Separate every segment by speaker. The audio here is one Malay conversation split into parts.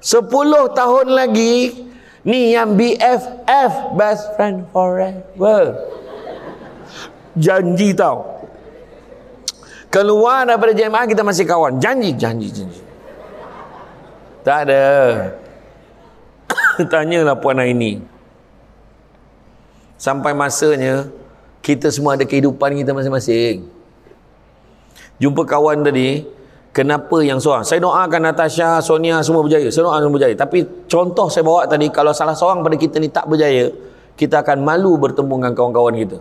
Speaker 1: Sepuluh tahun lagi, ni yang BFF, best friend forever. Janji tau. Keluar daripada jemaah, kita masih kawan. Janji, janji, janji. Tak ada. Tanyalah Puan Aini. Sampai masanya, kita semua ada kehidupan kita masing-masing. Jumpa kawan tadi, kenapa yang seorang saya doakan Natasha, Sonia semua berjaya saya doakan semua berjaya tapi contoh saya bawa tadi kalau salah seorang pada kita ni tak berjaya kita akan malu bertemu dengan kawan-kawan kita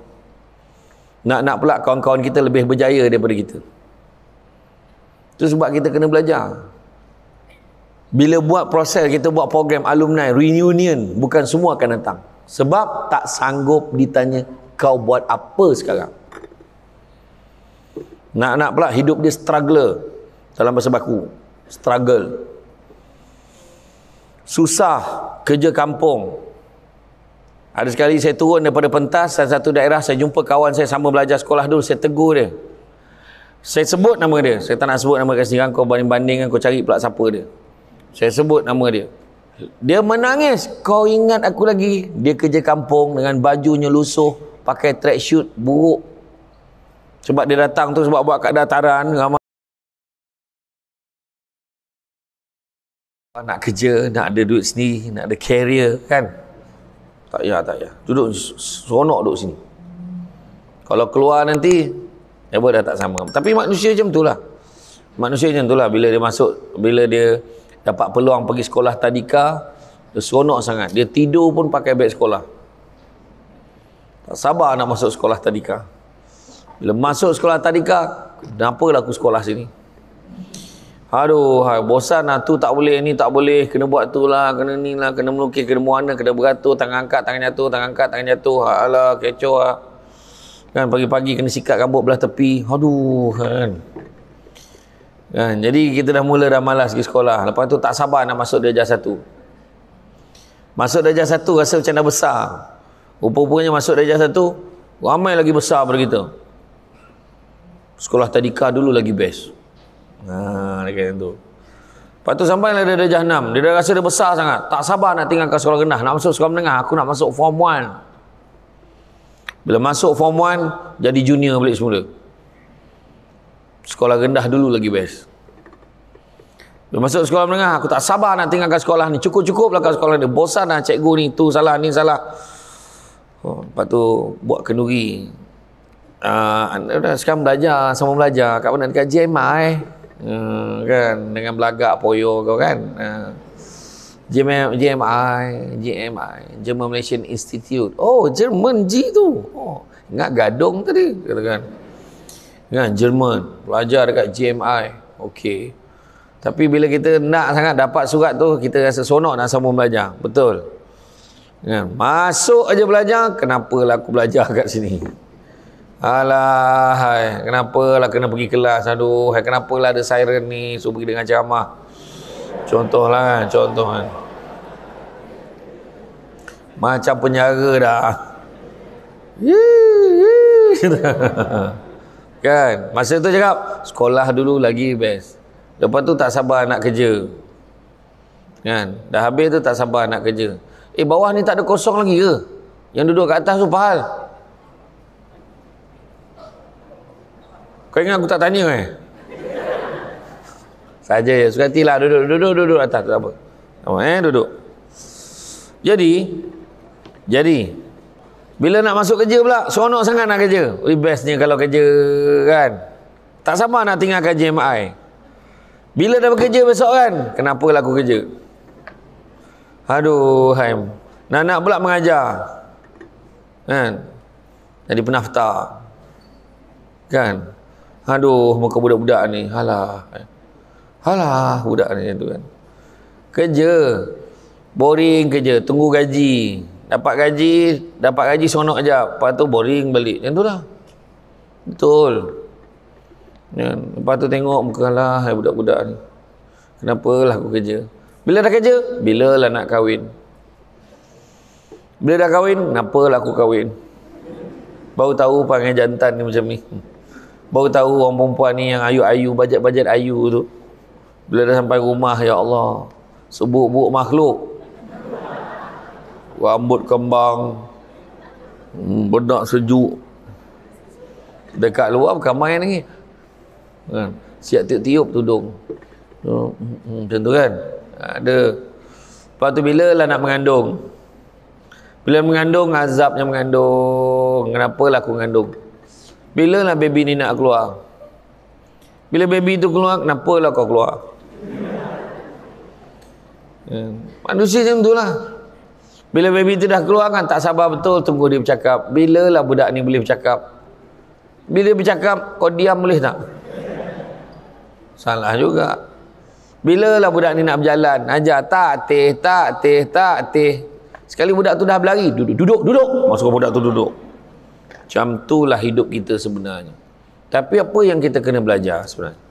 Speaker 1: nak-nak pula kawan-kawan kita lebih berjaya daripada kita itu sebab kita kena belajar bila buat proses kita buat program alumni reunion bukan semua akan datang sebab tak sanggup ditanya kau buat apa sekarang nak-nak pula hidup dia struggler dalam bahasa baku struggle susah kerja kampung ada sekali saya turun daripada pentas dan satu daerah saya jumpa kawan saya sama belajar sekolah dulu saya tegur dia saya sebut nama dia saya tak nak sebut nama kat sini kan, kau banding-banding kan, kau cari pula siapa dia saya sebut nama dia dia menangis kau ingat aku lagi dia kerja kampung dengan bajunya lusuh pakai track shoot buruk sebab dia datang tu sebab buat kat dataran ramai Tak nak kerja, nak ada duit sini nak ada career kan? Tak ya tak ya Duduk seronok duduk sini. Kalau keluar nanti, apa ya dah tak sama. Tapi manusia macam itulah. Manusia macam itulah. Bila dia masuk, bila dia dapat peluang pergi sekolah tadika, dia seronok sangat. Dia tidur pun pakai beg sekolah. Tak sabar nak masuk sekolah tadika. Bila masuk sekolah tadika, kenapa aku sekolah sini? Aduh, bosan lah tu tak boleh, ni tak boleh, kena buat tu lah, kena ni lah, kena melukis, kena muana, kena beratur, tangan angkat, tangan jatuh, tangan angkat, tangan jatuh, alah, kecoh lah. Kan, pagi-pagi kena sikat rambut belah tepi, aduh, kan. Kan, jadi kita dah mula dah malas pergi sekolah, lepas tu tak sabar nak masuk darjah satu. Masuk darjah satu rasa macam dah besar. Rupa-rupanya masuk darjah satu, ramai lagi besar pada kita. Sekolah tadika dulu lagi best. Nah, ha, dia kata tu. Lepas tu sampai lah dia ada jahannam. Dia dah rasa dia besar sangat. Tak sabar nak tinggalkan sekolah rendah. Nak masuk sekolah menengah. Aku nak masuk form 1. Bila masuk form 1, jadi junior balik semula. Sekolah rendah dulu lagi best. Bila masuk sekolah menengah, aku tak sabar nak tinggalkan sekolah ni. Cukup-cukup lah sekolah ni. Bosan lah cikgu ni. Tu salah, ni salah. Oh, lepas tu buat kenduri. Uh, sekarang belajar, sama belajar. Kat mana? Dekat JMI uh, kan dengan belagak poyo kau kan uh, eh, GMI GMI German Malaysian Institute oh German G tu oh ingat gadong tadi kata kan kan German belajar dekat GMI okey tapi bila kita nak sangat dapat surat tu kita rasa seronok nak sambung belajar betul kan masuk aja belajar kenapa lah aku belajar kat sini Alah, hai, kenapalah kena pergi kelas? Aduh, hai, kenapalah ada siren ni? Suruh pergi dengan ceramah. Contohlah kan, contoh kan. Macam penjara dah. kan, masa tu cakap, sekolah dulu lagi best. Lepas tu tak sabar nak kerja. Kan, dah habis tu tak sabar nak kerja. Eh, bawah ni tak ada kosong lagi ke? Yang duduk kat atas tu pahal. Kau ingat aku tak tanya eh? Saja ya, suka hatilah duduk, duduk, duduk atas tak apa. Apa eh, duduk. Jadi, jadi, bila nak masuk kerja pula, seronok sangat nak kerja. Ui, bestnya kalau kerja kan. Tak sama nak tinggalkan JMI. Bila dah bekerja besok kan, kenapa lah aku kerja? Aduh, Haim. Nak nak pula mengajar. Kan? Jadi penafta. Kan? Aduh, muka budak-budak ni. Halah. Halah budak ni tu kan. Kerja. Boring kerja. Tunggu gaji. Dapat gaji. Dapat gaji sonok aja. Lepas tu boring balik. Macam tu lah. Betul. Ya. Lepas tu tengok muka halah budak-budak ni. Kenapalah aku kerja. Bila dah kerja? Bila lah nak kahwin. Bila dah kahwin? Kenapalah aku kahwin. Baru tahu panggil jantan ni macam ni. Hmm. Baru tahu orang perempuan ni yang ayu-ayu, bajet-bajet ayu tu. Bila dah sampai rumah, Ya Allah. Sebuk-buk makhluk. Rambut kembang. Hmm, benak sejuk. Dekat luar bukan main lagi. Kan? Siap tiup-tiup tudung. Hmm, macam tu kan? Ada. Lepas tu bila lah nak mengandung? Bila mengandung, azabnya mengandung. Kenapa lah aku mengandung? Bila lah baby ni nak keluar? Bila baby tu keluar, lah kau keluar? Hmm. Manusia macam tu lah. Bila baby tu dah keluar kan, tak sabar betul tunggu dia bercakap. lah budak ni boleh bercakap? Bila dia bercakap, kau diam boleh tak? Salah juga. Bila lah budak ni nak berjalan? Ajar, tak teh, tak teh, tak teh. Sekali budak tu dah berlari, duduk, duduk, duduk. Masuk budak tu duduk. Macam itulah hidup kita sebenarnya. Tapi apa yang kita kena belajar sebenarnya?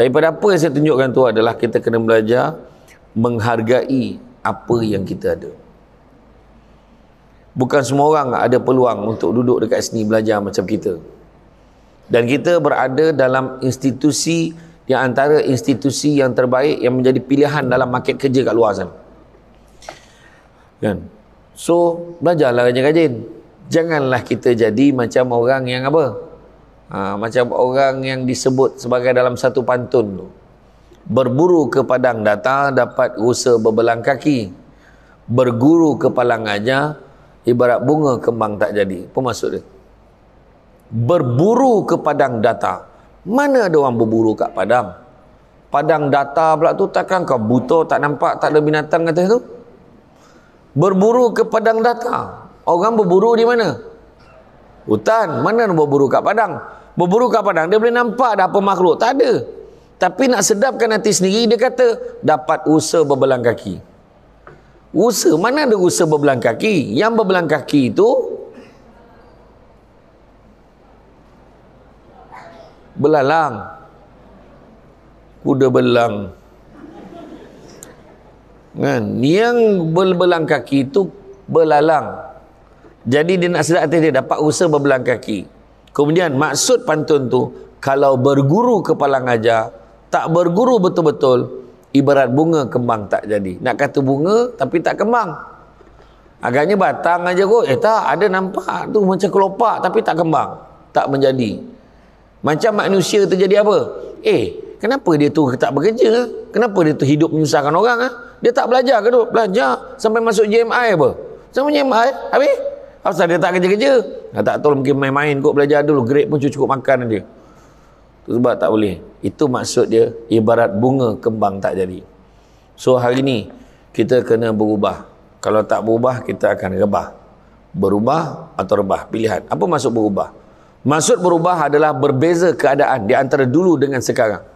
Speaker 1: Daripada apa yang saya tunjukkan tu adalah kita kena belajar menghargai apa yang kita ada. Bukan semua orang ada peluang untuk duduk dekat sini belajar macam kita. Dan kita berada dalam institusi yang antara institusi yang terbaik yang menjadi pilihan dalam market kerja kat luar sana. Kan? So, belajarlah rajin-rajin janganlah kita jadi macam orang yang apa? Ha, macam orang yang disebut sebagai dalam satu pantun tu. Berburu ke padang data dapat rusa berbelang kaki. Berguru ke palang aja ibarat bunga kembang tak jadi. Apa maksud dia? Berburu ke padang data. Mana ada orang berburu kat padang? Padang data pula tu takkan kau buta tak nampak tak ada binatang kata tu? Berburu ke padang data. Orang berburu di mana? Hutan. Mana nak berburu kat padang? Berburu kat padang, dia boleh nampak ada apa makhluk. Tak ada. Tapi nak sedapkan hati sendiri, dia kata, dapat usaha berbelang kaki. Usaha? Mana ada usaha berbelang kaki? Yang berbelang kaki itu, belalang. Kuda belang. Kan? Yang berbelang kaki itu, belalang. Belalang. Jadi dia nak sedar hati dia dapat usah berbelang kaki. Kemudian maksud pantun tu, kalau berguru kepala ngajar, tak berguru betul-betul, ibarat bunga kembang tak jadi. Nak kata bunga tapi tak kembang. Agaknya batang aja kot. Eh tak, ada nampak tu macam kelopak tapi tak kembang. Tak menjadi. Macam manusia jadi apa? Eh, kenapa dia tu tak bekerja? Kenapa dia tu hidup menyusahkan orang? Ah? Dia tak belajar ke tu? Belajar sampai masuk JMI apa? Sampai JMI? Habis? Asal dia tak kerja-kerja. Dah tak tahu mungkin main-main kot belajar dulu. Grade pun cukup makan dia. Itu sebab tak boleh. Itu maksud dia ibarat bunga kembang tak jadi. So hari ni kita kena berubah. Kalau tak berubah kita akan rebah. Berubah atau rebah. Pilihan. Apa maksud berubah? Maksud berubah adalah berbeza keadaan di antara dulu dengan sekarang.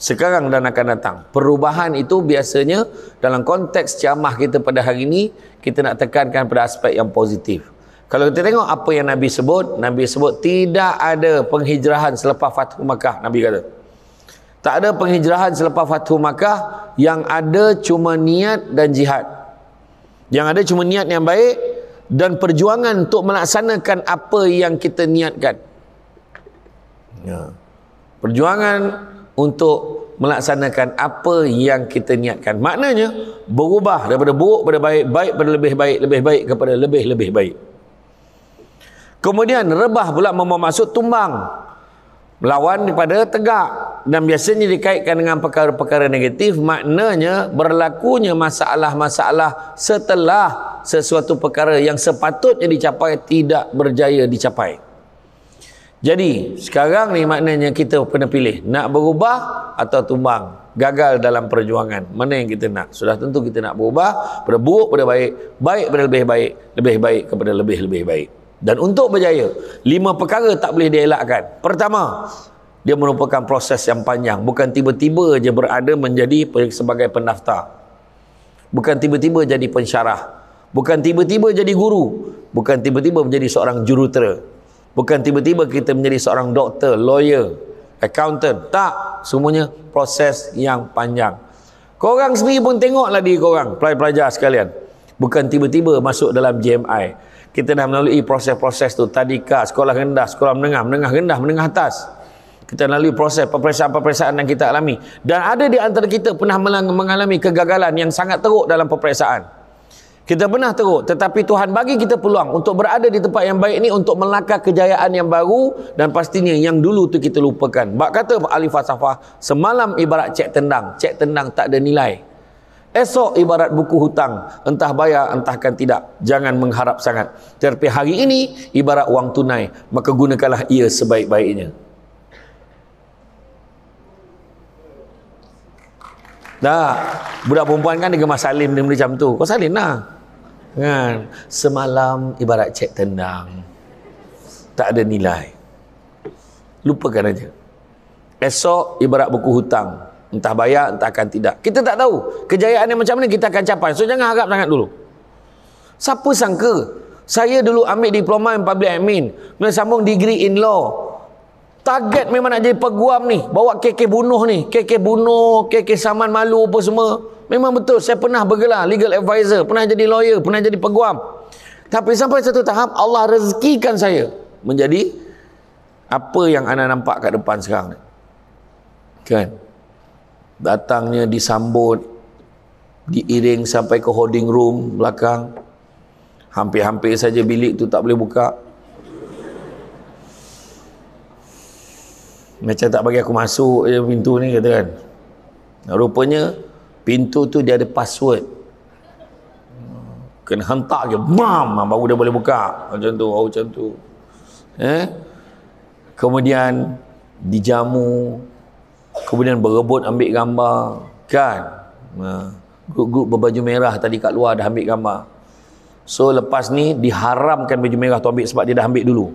Speaker 1: Sekarang dan akan datang. Perubahan itu biasanya dalam konteks ciamah kita pada hari ini, kita nak tekankan pada aspek yang positif. Kalau kita tengok apa yang Nabi sebut, Nabi sebut tidak ada penghijrahan selepas Fathu Makkah, Nabi kata. Tak ada penghijrahan selepas Fathu Makkah, yang ada cuma niat dan jihad. Yang ada cuma niat yang baik dan perjuangan untuk melaksanakan apa yang kita niatkan. Ya. Perjuangan untuk melaksanakan apa yang kita niatkan. Maknanya berubah daripada buruk kepada baik, baik kepada lebih baik, lebih baik kepada lebih-lebih baik. Lebih baik. Kemudian rebah pula memaksud tumbang. Melawan daripada tegak. Dan biasanya dikaitkan dengan perkara-perkara negatif. Maknanya berlakunya masalah-masalah setelah sesuatu perkara yang sepatutnya dicapai tidak berjaya dicapai. Jadi sekarang ni maknanya kita kena pilih nak berubah atau tumbang gagal dalam perjuangan mana yang kita nak sudah tentu kita nak berubah pada buruk pada baik baik pada lebih baik lebih baik kepada lebih lebih baik dan untuk berjaya, lima perkara tak boleh dielakkan. Pertama, dia merupakan proses yang panjang. Bukan tiba-tiba je berada menjadi sebagai pendaftar. Bukan tiba-tiba jadi pensyarah. Bukan tiba-tiba jadi guru. Bukan tiba-tiba menjadi seorang jurutera. Bukan tiba-tiba kita menjadi seorang doktor, lawyer, accountant. Tak. Semuanya proses yang panjang. Korang sendiri pun tengoklah diri korang, pelajar-pelajar sekalian. Bukan tiba-tiba masuk dalam JMI kita dah melalui proses-proses tu tadika sekolah rendah sekolah menengah menengah rendah menengah atas kita melalui proses peperiksaan-peperiksaan yang kita alami dan ada di antara kita pernah mengalami kegagalan yang sangat teruk dalam peperiksaan kita pernah teruk tetapi Tuhan bagi kita peluang untuk berada di tempat yang baik ni untuk melakar kejayaan yang baru dan pastinya yang dulu tu kita lupakan bab kata Alif Fasafah semalam ibarat cek tendang cek tendang tak ada nilai Esok ibarat buku hutang, entah bayar, entahkan tidak. Jangan mengharap sangat. Tetapi hari ini ibarat wang tunai, maka gunakanlah ia sebaik-baiknya. Dah, budak perempuan kan dengan Mas Salim dia macam tu. Kau Salim lah. Kan? Semalam ibarat cek tendang. Tak ada nilai. Lupakan aja. Esok ibarat buku hutang, entah bayar entah akan tidak kita tak tahu kejayaan yang macam mana kita akan capai so jangan harap sangat dulu siapa sangka saya dulu ambil diploma in public admin kemudian sambung degree in law target memang nak jadi peguam ni bawa KK bunuh ni KK bunuh KK saman malu apa semua memang betul saya pernah bergelar legal advisor pernah jadi lawyer pernah jadi peguam tapi sampai satu tahap Allah rezekikan saya menjadi apa yang anda nampak kat depan sekarang ni kan datangnya disambut diiring sampai ke holding room belakang hampir-hampir saja bilik tu tak boleh buka macam tak bagi aku masuk je pintu ni kata kan rupanya pintu tu dia ada password kena hentak je mam baru dia boleh buka macam tu oh, macam tu eh kemudian dijamu kemudian berebut ambil gambar kan ha. grup-grup berbaju merah tadi kat luar dah ambil gambar so lepas ni diharamkan baju merah tu ambil sebab dia dah ambil dulu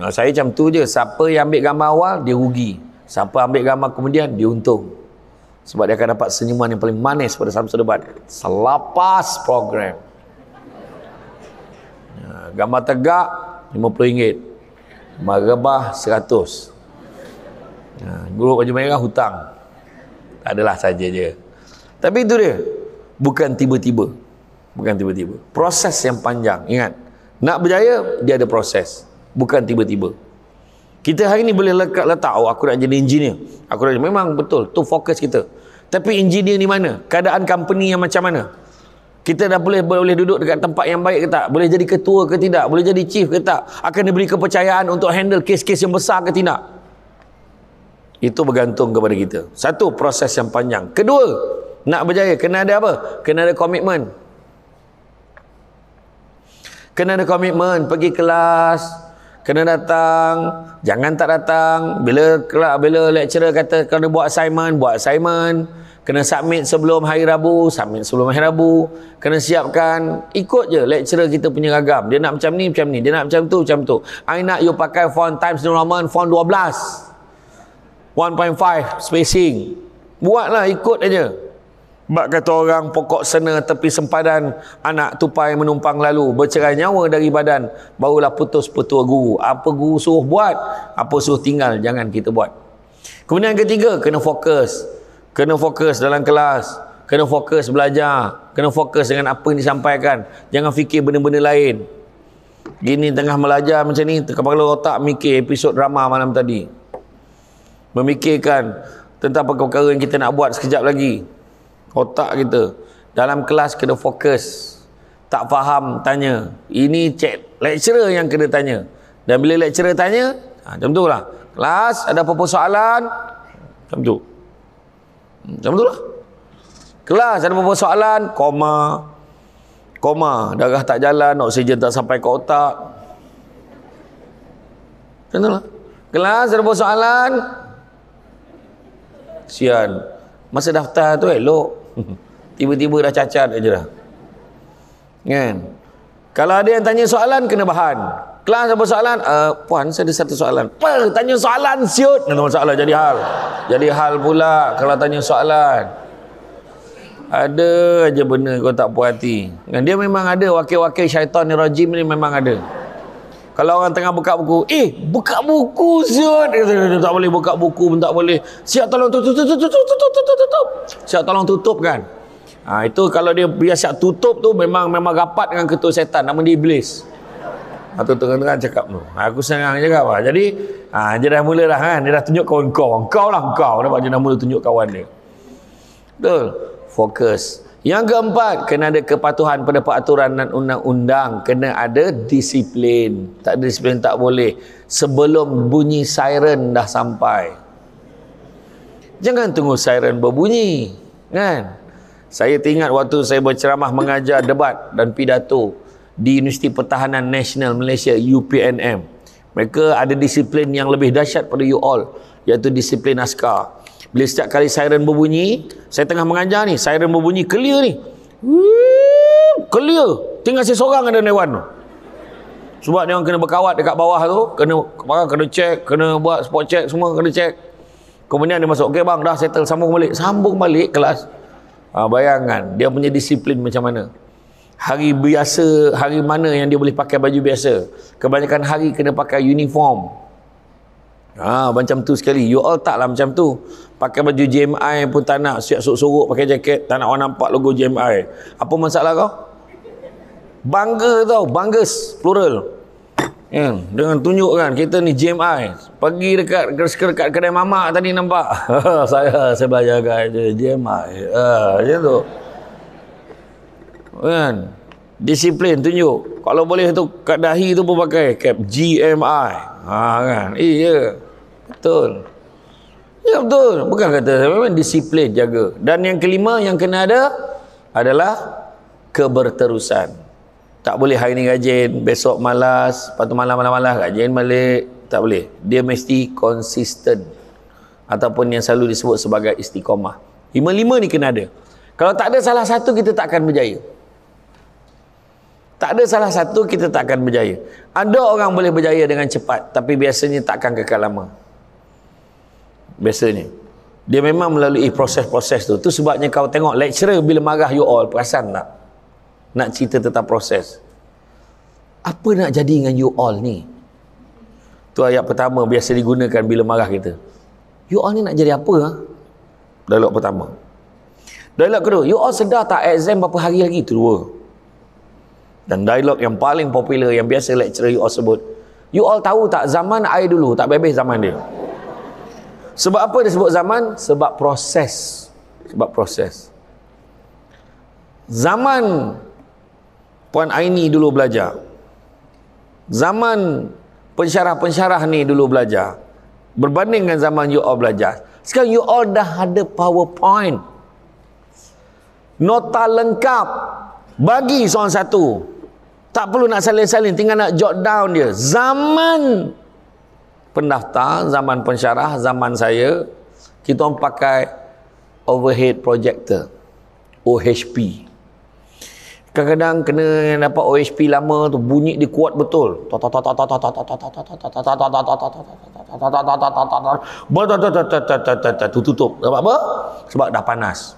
Speaker 1: nah, ha, saya macam tu je siapa yang ambil gambar awal dia rugi siapa ambil gambar kemudian dia untung sebab dia akan dapat senyuman yang paling manis pada satu debat selepas program ha, gambar tegak RM50 merebah RM100 Ha, guru baju merah hutang adalah saja je tapi itu dia bukan tiba-tiba bukan tiba-tiba proses yang panjang ingat nak berjaya dia ada proses bukan tiba-tiba kita hari ni boleh lekat letak oh aku nak jadi engineer aku nak jadi. memang betul tu fokus kita tapi engineer ni mana keadaan company yang macam mana kita dah boleh boleh duduk dekat tempat yang baik ke tak boleh jadi ketua ke tidak boleh jadi chief ke tak akan diberi kepercayaan untuk handle kes-kes yang besar ke tidak itu bergantung kepada kita. Satu, proses yang panjang. Kedua, nak berjaya, kena ada apa? Kena ada komitmen. Kena ada komitmen, pergi kelas, kena datang, jangan tak datang. Bila kelas, bila lecturer kata kena buat assignment, buat assignment. Kena submit sebelum hari Rabu, submit sebelum hari Rabu. Kena siapkan, ikut je lecturer kita punya ragam. Dia nak macam ni, macam ni. Dia nak macam tu, macam tu. I nak you pakai font Times New Roman, font 12. 1.5 spacing buatlah ikut aja bab kata orang pokok sena tepi sempadan anak tupai menumpang lalu bercerai nyawa dari badan barulah putus petua guru apa guru suruh buat apa suruh tinggal jangan kita buat kemudian ketiga kena fokus kena fokus dalam kelas kena fokus belajar kena fokus dengan apa yang disampaikan jangan fikir benda-benda lain gini tengah belajar macam ni kepala otak mikir episod drama malam tadi memikirkan tentang perkara-perkara yang kita nak buat sekejap lagi otak kita dalam kelas kena fokus tak faham tanya ini cek lecturer yang kena tanya dan bila lecturer tanya ha, macam tu lah kelas ada apa-apa soalan macam tu hmm, macam tu lah kelas ada apa-apa soalan koma koma darah tak jalan oksigen tak sampai ke otak macam tu lah kelas ada apa-apa soalan sian masa daftar tu elok tiba-tiba dah cacat aja dah kan kalau ada yang tanya soalan kena bahan kelas apa soalan uh, puan saya ada satu soalan per tanya soalan siot. nama soalan jadi hal jadi hal pula kalau tanya soalan ada aja benda kau tak puas hati kan? dia memang ada wakil-wakil syaitan ni rajim ni memang ada kalau orang tengah buka buku, eh buka buku Zod. Tak boleh buka buku pun tak boleh. Siap tolong tutup tutup tutup tutup tutup tutup. Siap tolong tutup kan. Ha, itu kalau dia biar siap tutup tu memang memang rapat dengan ketua setan nama dia iblis. Atau ha, tengah-tengah cakap tu. Ha, aku senang cakap lah. Jadi, ha, dia dah mula dah kan. Dia dah tunjuk kawan kau. Engkau lah engkau. Nampak dia dah mula tunjuk kawan dia. Betul. Fokus. Fokus. Yang keempat, kena ada kepatuhan pada peraturan dan undang-undang. Kena ada disiplin. Tak ada disiplin, tak boleh. Sebelum bunyi siren dah sampai. Jangan tunggu siren berbunyi. Kan? Saya teringat waktu saya berceramah mengajar debat dan pidato di Universiti Pertahanan Nasional Malaysia, UPNM. Mereka ada disiplin yang lebih dahsyat pada you all. Iaitu disiplin askar. Bila setiap kali siren berbunyi, saya tengah mengajar ni, siren berbunyi clear ni. Clear. Tinggal saya seorang ada Dewan tu. Sebab dia orang kena berkawat dekat bawah tu, kena kena, kena check, kena buat spot check semua kena check. Kemudian dia masuk, okey bang, dah settle, sambung balik. Sambung balik kelas. Ha, ah, bayangkan, dia punya disiplin macam mana. Hari biasa, hari mana yang dia boleh pakai baju biasa. Kebanyakan hari kena pakai uniform. Ha, macam tu sekali. You all taklah macam tu pakai baju JMI pun tak nak siap sorok-sorok pakai jaket tak nak orang nampak logo JMI apa masalah kau bangga tau banggas plural yeah. dengan kan kita ni JMI pergi dekat dekat kedai mamak tadi nampak saya saya belajar kat JMI ha, macam uh, tu kan disiplin tunjuk kalau boleh tu kat dahi tu pun pakai cap GMI ha kan iya yeah. betul Ya betul. Bukan kata saya memang disiplin jaga. Dan yang kelima yang kena ada adalah keberterusan. Tak boleh hari ni rajin, besok malas, lepas tu malam-malam-malam rajin balik. Tak boleh. Dia mesti konsisten. Ataupun yang selalu disebut sebagai istiqamah. Lima-lima ni kena ada. Kalau tak ada salah satu, kita tak akan berjaya. Tak ada salah satu, kita tak akan berjaya. Ada orang boleh berjaya dengan cepat, tapi biasanya takkan kekal lama biasanya dia memang melalui proses-proses tu tu sebabnya kau tengok lecturer bila marah you all perasan tak nak cerita tentang proses apa nak jadi dengan you all ni tu ayat pertama biasa digunakan bila marah kita you all ni nak jadi apa ha? dialog pertama dialog kedua you all sedar tak exam berapa hari lagi tu dua dan dialog yang paling popular yang biasa lecturer you all sebut you all tahu tak zaman air dulu tak bebas zaman dia sebab apa dia sebut zaman? Sebab proses. Sebab proses. Zaman Puan Aini dulu belajar. Zaman pensyarah-pensyarah ni dulu belajar. Berbanding dengan zaman you all belajar. Sekarang you all dah ada powerpoint. Nota lengkap. Bagi seorang satu. Tak perlu nak salin-salin. Tinggal nak jot down dia. Zaman pendaftar zaman pensyarah zaman saya kita pakai overhead projector OHP kadang-kadang kena dapat OHP lama tu bunyi dia kuat betul tutup sebab apa? sebab dah panas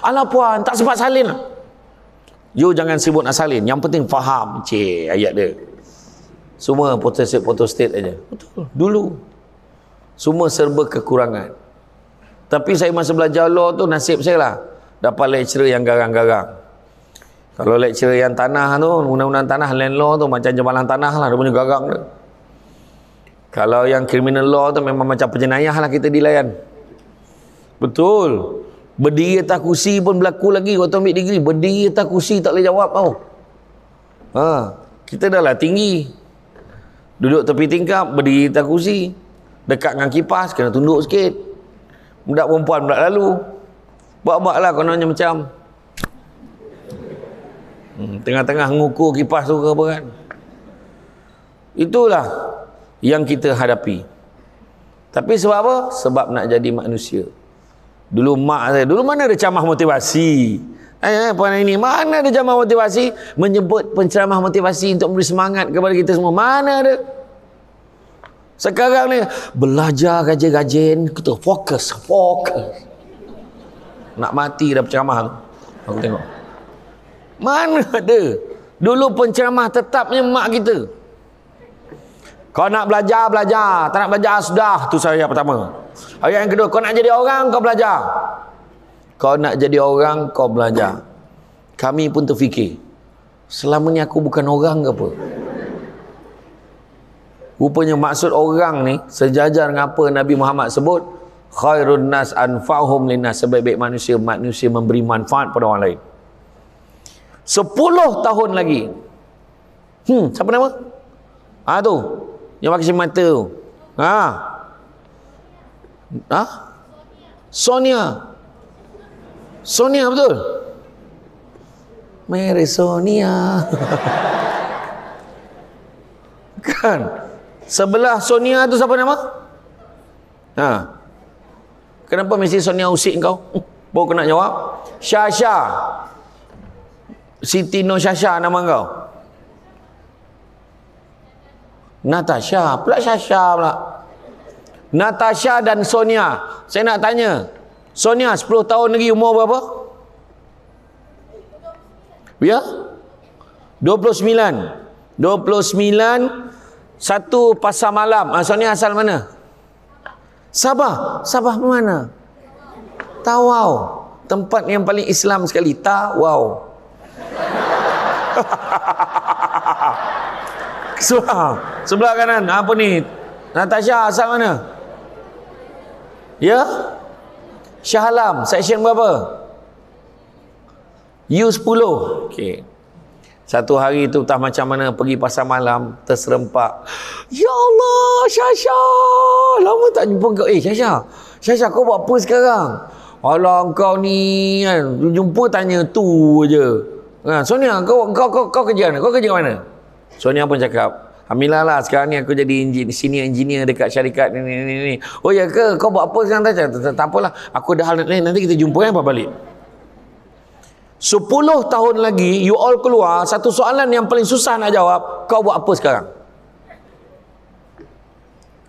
Speaker 1: Alah puan, tak sempat salin You jangan sebut nak salin Yang penting faham Cik, ayat dia semua potensi potostate aja. Betul. Dulu. Semua serba kekurangan. Tapi saya masa belajar law tu nasib saya lah. Dapat lecturer yang garang-garang. Kalau lecturer yang tanah tu, undang-undang tanah, land law tu macam jemalan tanah lah. Dia punya garang tu. Kalau yang criminal law tu memang macam penjenayah lah kita dilayan. Betul. Berdiri atas kursi pun berlaku lagi. Kau tu ambil degree. Berdiri atas kursi tak boleh jawab tau. Ha. Kita dah lah tinggi. Duduk tepi tingkap, berdiri di kursi. Dekat dengan kipas, kena tunduk sikit. Budak perempuan pula lalu. Buat-buat lah kononnya macam. Hmm, tengah-tengah hmm, ngukur kipas tu ke apa kan. Itulah yang kita hadapi. Tapi sebab apa? Sebab nak jadi manusia. Dulu mak saya, dulu mana ada camah motivasi. Eh, eh, puan ini mana ada jamaah motivasi menyebut penceramah motivasi untuk memberi semangat kepada kita semua? Mana ada? Sekarang ni belajar gajian-gajian kita fokus, fokus. Nak mati dah penceramah tu. Aku tengok. Mana ada? Dulu penceramah tetapnya mak kita. Kau nak belajar, belajar. Tak nak belajar, sudah. tu saya yang pertama. Ayat yang kedua, kau nak jadi orang, kau belajar. Kau nak jadi orang, kau belajar. Kami pun terfikir. Selama ni aku bukan orang ke apa? Rupanya maksud orang ni, sejajar dengan apa Nabi Muhammad sebut, khairun nas anfa'hum linnas sebaik-baik manusia manusia memberi manfaat pada orang lain 10 tahun lagi hmm siapa nama ha tu yang pakai cermin mata tu ha ha Sonia Sonia betul? Mary Sonia. kan? Sebelah Sonia tu siapa nama? Ha. Kenapa mesti Sonia usik kau? Uh, Bawa kena jawab. Syasha. Siti No Syasha nama kau. Natasha. Pula Syasha pula. Natasha dan Sonia. Saya nak tanya. Sonia 10 tahun lagi umur berapa? Ya? 29. 29 satu pasar malam. Ah Sonia asal mana? Sabah. Sabah mana? Tawau. Tempat yang paling Islam sekali. Tawau. sebelah, sebelah kanan. Apa ni? Natasha asal mana? Ya? Yeah? Shah Alam, section berapa? U10. Okey. Satu hari tu tak macam mana pergi pasar malam, terserempak. Ya Allah, Syasha! Lama tak jumpa kau. Eh, Syasha. Syasha, kau buat apa sekarang? Alah, kau ni kan. Jumpa tanya tu je. Ha, Sonia, kau, kau, kau, kau kerja mana? Kau kerja mana? Sonia pun cakap, Alhamdulillah lah sekarang ni aku jadi engineer, senior engineer dekat syarikat ni ni ni. ni. Oh ya ke kau buat apa sekarang tak tak apalah. Aku dah hal ni eh, nanti kita jumpa kan balik. 10 tahun lagi you all keluar satu soalan yang paling susah nak jawab kau buat apa sekarang?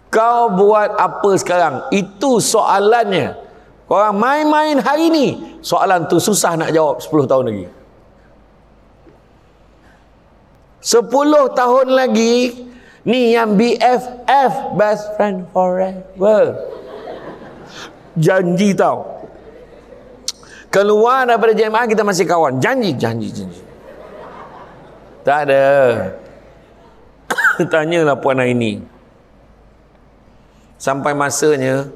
Speaker 1: Kau buat apa sekarang? Itu soalannya. Kau orang main-main hari ni soalan tu susah nak jawab Sepuluh tahun lagi. Sepuluh tahun lagi Ni yang BFF Best friend forever Janji tau Keluar daripada JMA kita masih kawan Janji, janji, janji Tak ada Tanyalah puan hari ni Sampai masanya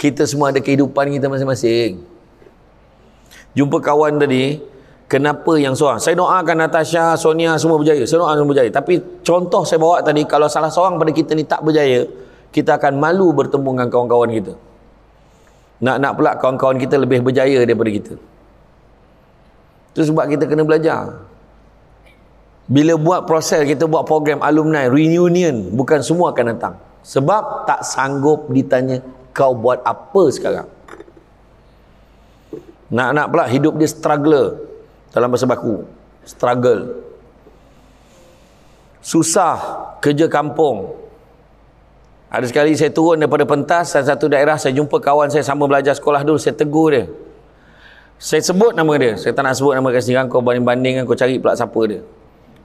Speaker 1: Kita semua ada kehidupan kita masing-masing Jumpa kawan tadi kenapa yang seorang saya doakan Natasha, Sonia semua berjaya saya doakan semua berjaya tapi contoh saya bawa tadi kalau salah seorang pada kita ni tak berjaya kita akan malu bertemu dengan kawan-kawan kita nak-nak pula kawan-kawan kita lebih berjaya daripada kita itu sebab kita kena belajar bila buat proses kita buat program alumni reunion bukan semua akan datang sebab tak sanggup ditanya kau buat apa sekarang nak-nak pula hidup dia struggler dalam masa baku struggle susah kerja kampung ada sekali saya turun daripada pentas dan satu daerah saya jumpa kawan saya sama belajar sekolah dulu saya tegur dia saya sebut nama dia saya tak nak sebut nama kat sini kau banding-banding kau cari pula siapa dia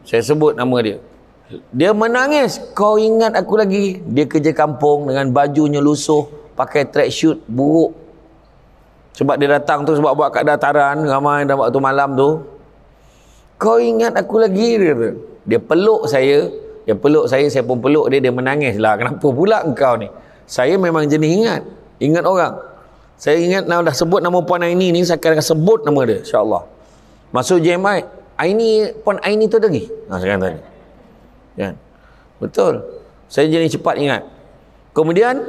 Speaker 1: saya sebut nama dia dia menangis kau ingat aku lagi dia kerja kampung dengan bajunya lusuh pakai track shoot buruk sebab dia datang tu sebab buat kat dataran ramai dah waktu malam tu. Kau ingat aku lagi dia Dia peluk saya, dia peluk saya, saya pun peluk dia, dia menangis lah. Kenapa pula engkau ni? Saya memang jenis ingat. Ingat orang. Saya ingat nak dah sebut nama puan Aini ni, saya akan, akan sebut nama dia. InsyaAllah. Masuk JMI, Aini, puan Aini tu lagi. Nah, ha, sekarang tadi. Kan? Betul. Saya jenis cepat ingat. Kemudian,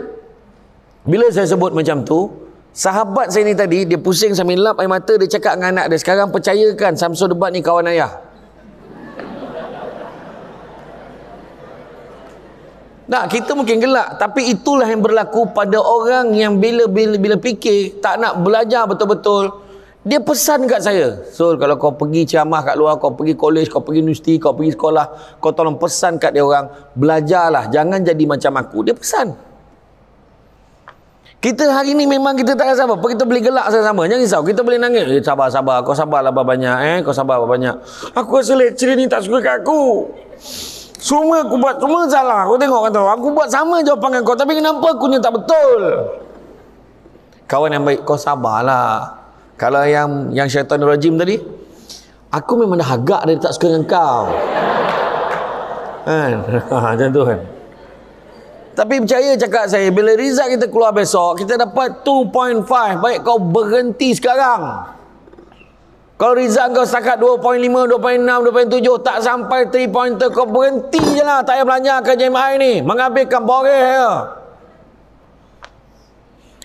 Speaker 1: bila saya sebut macam tu, Sahabat saya ni tadi, dia pusing sambil lap air mata, dia cakap dengan anak dia, sekarang percayakan Samsung Debat ni kawan ayah. Nah, kita mungkin gelak, tapi itulah yang berlaku pada orang yang bila bila, bila fikir tak nak belajar betul-betul. Dia pesan kat saya, "So, kalau kau pergi ceramah kat luar, kau pergi kolej, kau pergi universiti, kau pergi sekolah, kau tolong pesan kat dia orang, belajarlah, jangan jadi macam aku." Dia pesan. Kita hari ni memang kita tak rasa apa. Kita boleh gelak sama-sama. Jangan risau. Kita boleh nangis. Eh, sabar, sabar. Kau sabarlah apa banyak. Eh, kau sabar apa banyak. Aku rasa lecturer ni tak suka kat aku. Semua aku buat semua salah. Aku tengok kata aku buat sama jawapan dengan kau. Tapi kenapa aku ni tak betul? Kawan yang baik, kau sabarlah. Kalau yang yang syaitan rajim tadi, aku memang dah agak dari tak suka dengan kau. Kan? Macam tu kan? Tapi percaya cakap saya, bila result kita keluar besok, kita dapat 2.5. Baik kau berhenti sekarang. Kalau result kau setakat 2.5, 2.6, 2.7, tak sampai 3 pointer, kau berhenti je lah. Tak payah belanja ke JMI ni. Mengambilkan boreh je.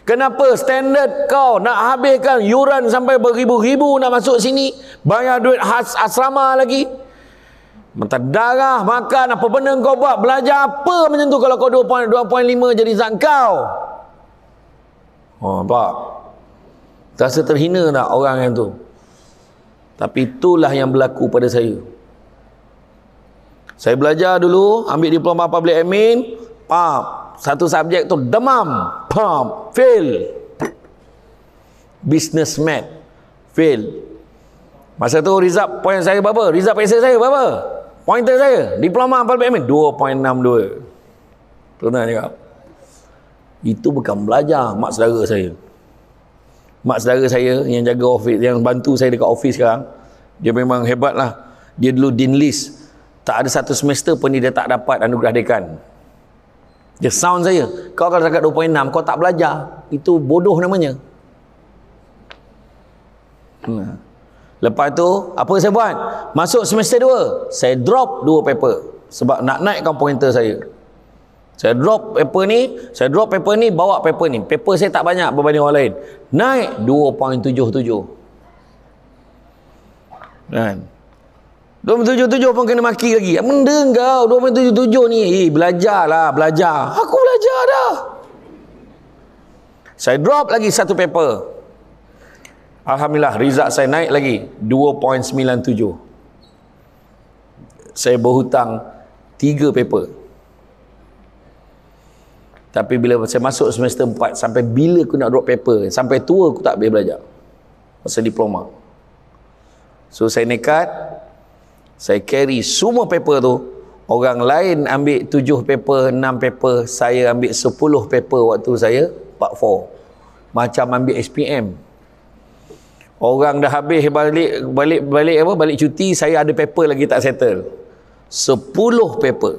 Speaker 1: Kenapa standard kau nak habiskan yuran sampai beribu-ribu nak masuk sini? Bayar duit khas asrama lagi? Mata darah, makan, apa benda kau buat, belajar apa macam tu kalau kau 2.5 jadi zat kau. Oh, nampak? Rasa terhina tak orang yang tu? Tapi itulah yang berlaku pada saya. Saya belajar dulu, ambil diploma public admin, pam, satu subjek tu demam, Pak, fail. Business math, fail. Masa tu result point saya berapa? Result PSA saya berapa? Pointer saya, diploma public admin 2.62. Tuan-tuan cakap. Itu bukan belajar mak saudara saya. Mak saudara saya yang jaga ofis, yang bantu saya dekat ofis sekarang, dia memang hebatlah. Dia dulu dean list. Tak ada satu semester pun dia tak dapat anugerah dekan. Dia sound saya. Kau kalau cakap 2.6, kau tak belajar. Itu bodoh namanya. Nah. Hmm. Lepas tu apa saya buat? Masuk semester 2, saya drop dua paper sebab nak naikkan pointer saya. Saya drop paper ni, saya drop paper ni, bawa paper ni. Paper saya tak banyak berbanding orang lain. Naik 2.77. Kan? 2.77 pun kena maki lagi. Ya, benda kau 2.77 ni. Eh, belajarlah, belajar. Aku belajar dah. Saya drop lagi satu paper. Alhamdulillah result saya naik lagi 2.97 Saya berhutang 3 paper Tapi bila saya masuk semester 4 Sampai bila aku nak drop paper Sampai tua aku tak boleh belajar Pasal diploma So saya nekat Saya carry semua paper tu Orang lain ambil 7 paper 6 paper Saya ambil 10 paper waktu saya Part 4 Macam ambil SPM orang dah habis balik balik balik apa balik cuti saya ada paper lagi tak settle 10 paper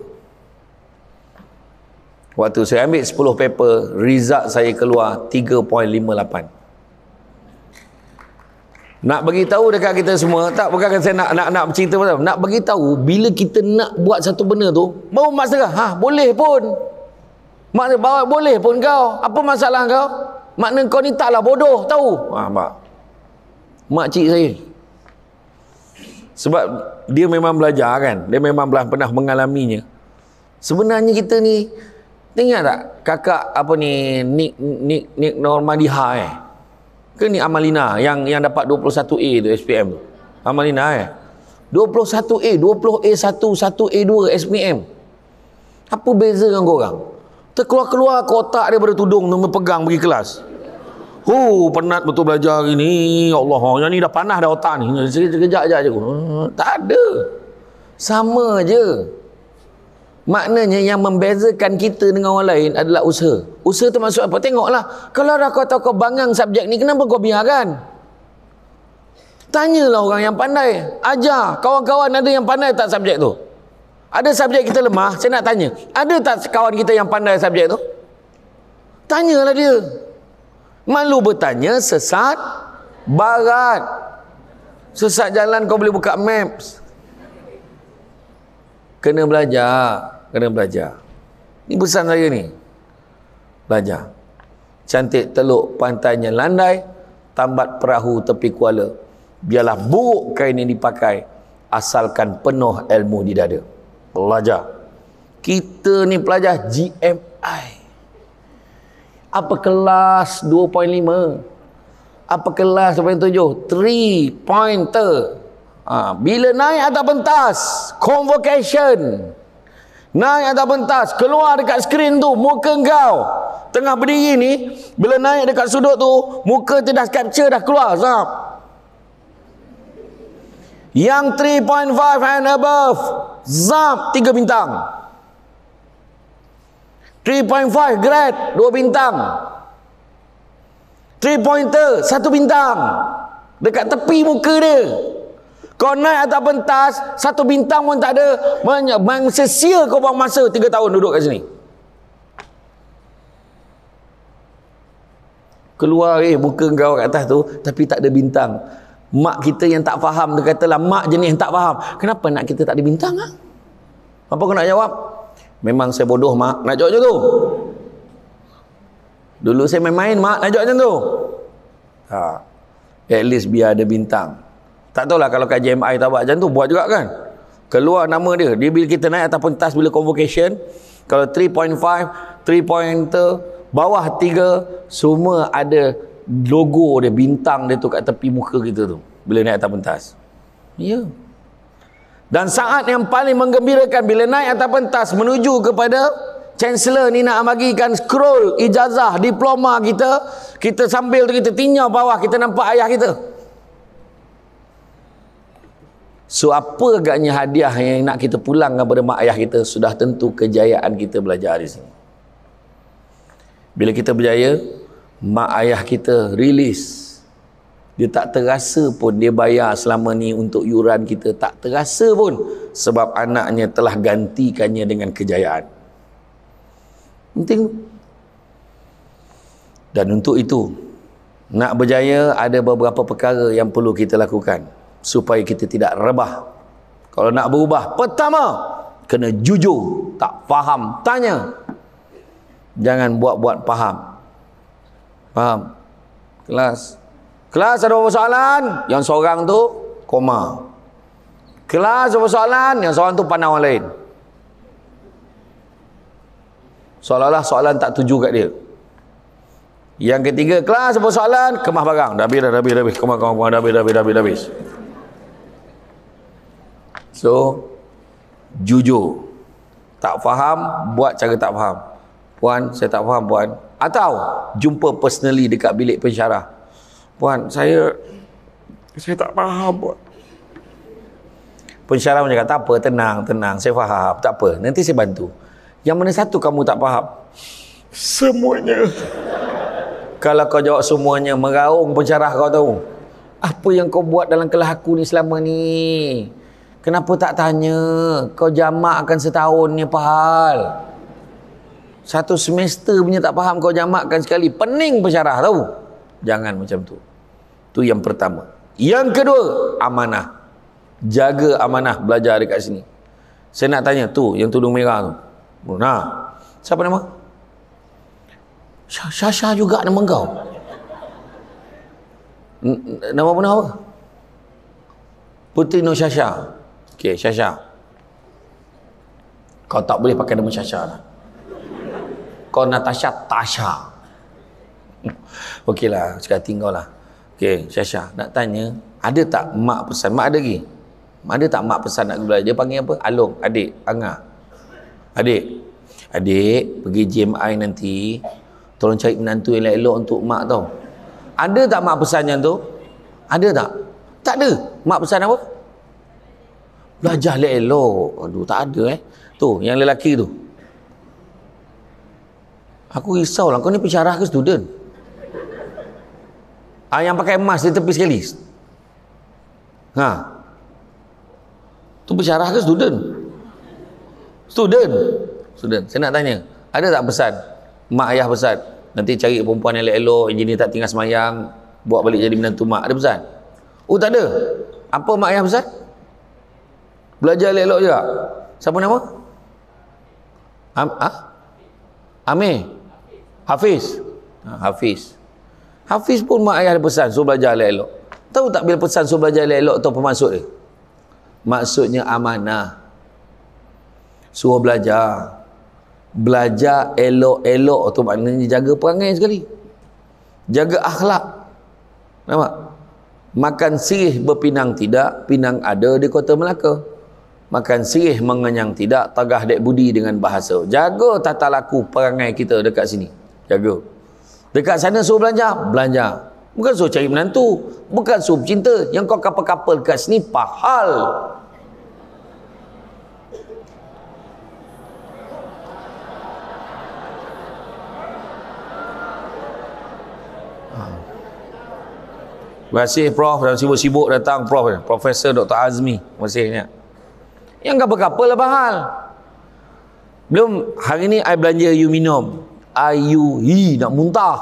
Speaker 1: waktu saya ambil 10 paper result saya keluar 3.58 nak bagi tahu dekat kita semua tak bukan saya nak nak nak bercerita pasal nak bagi tahu bila kita nak buat satu benda tu mau masa ha boleh pun Maknanya bawa boleh pun kau. Apa masalah kau? Maknanya kau ni taklah bodoh, tahu? Ah, mak makcik saya sebab dia memang belajar kan dia memang belah pernah mengalaminya sebenarnya kita ni tengok tak kakak apa ni Nik Nik Nik Normadiha eh ke ni Amalina yang yang dapat 21A tu SPM tu Amalina eh 21A 20A1 1A2 SPM apa beza dengan korang terkeluar-keluar kotak daripada tudung tu memegang pergi kelas Oh penat betul belajar hari ni ya Allah oh, Yang ni dah panah dah otak ni Sekejap je hmm, Tak ada Sama je Maknanya yang membezakan kita dengan orang lain adalah usaha Usaha tu maksud apa? Tengoklah Kalau dah kau tahu kau bangang subjek ni Kenapa kau biarkan? Tanyalah orang yang pandai Ajar kawan-kawan ada yang pandai tak subjek tu? Ada subjek kita lemah Saya nak tanya Ada tak kawan kita yang pandai subjek tu? Tanyalah dia Malu bertanya sesat barat. Sesat jalan kau boleh buka maps. Kena belajar. Kena belajar. Ini pesan saya ni. Belajar. Cantik teluk pantainya landai. Tambat perahu tepi kuala. Biarlah buruk kain yang dipakai. Asalkan penuh ilmu di dada. Belajar. Kita ni pelajar GMI apa kelas 2.5 apa kelas 2.7 three pointer ha, bila naik atas pentas convocation naik atas pentas keluar dekat skrin tu muka kau tengah berdiri ni bila naik dekat sudut tu muka tu dah capture dah keluar Zap. yang 3.5 and above zap 3 bintang 3.5 grade dua bintang 3 pointer satu bintang dekat tepi muka dia kau naik atas pentas satu bintang pun tak ada mengsesia kau buang masa tiga tahun duduk kat sini keluar eh muka kau kat atas tu tapi tak ada bintang mak kita yang tak faham dia katalah mak jenis yang tak faham kenapa nak kita tak ada bintang ha? apa kau nak jawab Memang saya bodoh mak nak jawab macam tu. Dulu saya main-main mak nak jawab macam tu. Ha. At least biar ada bintang. Tak tahulah kalau kat JMI tak buat macam tu, buat juga kan. Keluar nama dia. Dia bila kita naik ataupun tas bila convocation. Kalau 3.5, 3 ter, bawah 3, semua ada logo dia, bintang dia tu kat tepi muka kita tu. Bila naik ataupun tas. Ya. Yeah. Dan saat yang paling menggembirakan bila naik atas pentas menuju kepada Chancellor ni nak bagikan scroll ijazah diploma kita. Kita sambil tu kita tinjau bawah kita nampak ayah kita. So apa agaknya hadiah yang nak kita pulang kepada mak ayah kita sudah tentu kejayaan kita belajar hari sini. Bila kita berjaya, mak ayah kita release dia tak terasa pun dia bayar selama ni untuk yuran kita. Tak terasa pun sebab anaknya telah gantikannya dengan kejayaan. Penting. Dan untuk itu, nak berjaya ada beberapa perkara yang perlu kita lakukan. Supaya kita tidak rebah. Kalau nak berubah, pertama, kena jujur. Tak faham, tanya. Jangan buat-buat faham. Faham? Kelas. Kelas. Kelas ada berapa soalan? Yang seorang tu koma. Kelas ada berapa soalan? Yang seorang tu pandang orang lain. Seolah-olah soalan tak tuju kat dia. Yang ketiga, kelas berapa soalan? Kemah barang. Dah habis dah, dah habis, dah habis. Kemah, kemah, kemah, dah habis, dah habis, dah habis, dah habis. So, jujur. Tak faham, buat cara tak faham. Puan, saya tak faham, Puan. Atau, jumpa personally dekat bilik pensyarah. Puan, saya saya tak faham, buat. Pensyarah pun cakap, tak apa, tenang, tenang. Saya faham, tak apa. Nanti saya bantu. Yang mana satu kamu tak faham? Semuanya. Kalau kau jawab semuanya, meraung pensyarah kau tahu. Apa yang kau buat dalam kelas aku ni selama ni? Kenapa tak tanya? Kau jamak akan setahun ni, Pahal. Satu semester punya tak faham kau jamakkan sekali. Pening pensyarah tahu. Jangan macam tu. Tu yang pertama. Yang kedua, amanah. Jaga amanah belajar dekat sini. Saya nak tanya tu yang tudung merah tu. Bruna. Siapa nama? Syasha juga nama kau. Nama pun apa? Putri Nur Syasha. Okey, Syasha. Kau tak boleh pakai nama Syasha lah. Kau Natasha Tasha. Tasha. Okey lah, cakap tinggal lah. Okey, Syasha, nak tanya, ada tak mak pesan? Mak ada lagi? Ada tak mak pesan nak belajar? Dia panggil apa? Along, adik, Anga. Adik. Adik, pergi GMI nanti. Tolong cari menantu yang elok untuk mak tau. Ada tak mak pesan yang tu? Ada tak? Tak ada. Mak pesan apa? Belajar elok. Aduh, tak ada eh. Tu, yang lelaki tu. Aku risaulah. Kau ni pencarah ke student? Ha, yang pakai emas di tepi sekali. Ha. Tu pesarah ke student? Student. Student. Saya nak tanya, ada tak pesan mak ayah pesan? Nanti cari perempuan yang elok-elok, engineer tak tinggal semayang, buat balik jadi menantu mak. Ada pesan? Oh, tak ada. Apa mak ayah pesan? Belajar elok-elok juga. Siapa nama? Am ah? Amir. Hafiz. Ah, Hafiz. Ha, Hafiz. Hafiz pun mak ayah ada pesan suruh belajar elok-elok. Tahu tak bila pesan suruh belajar elok-elok tu apa maksud dia? Maksudnya amanah. Suruh belajar. Belajar elok-elok tu maknanya jaga perangai sekali. Jaga akhlak. Nampak? Makan sirih berpinang tidak, pinang ada di kota Melaka. Makan sirih mengenyang tidak, tagah dek budi dengan bahasa. Jaga tata laku perangai kita dekat sini. Jaga. Jaga. Dekat sana suruh belanja, belanja. Bukan suruh cari menantu. Bukan suruh cinta. Yang kau couple-couple kat sini, pahal. Ah. masih Prof. Dan sibuk-sibuk datang Prof. Profesor Dr. Azmi. masih ni. Yang couple-couple lah pahal. Belum hari ni I belanja you minum ayu hi e, nak muntah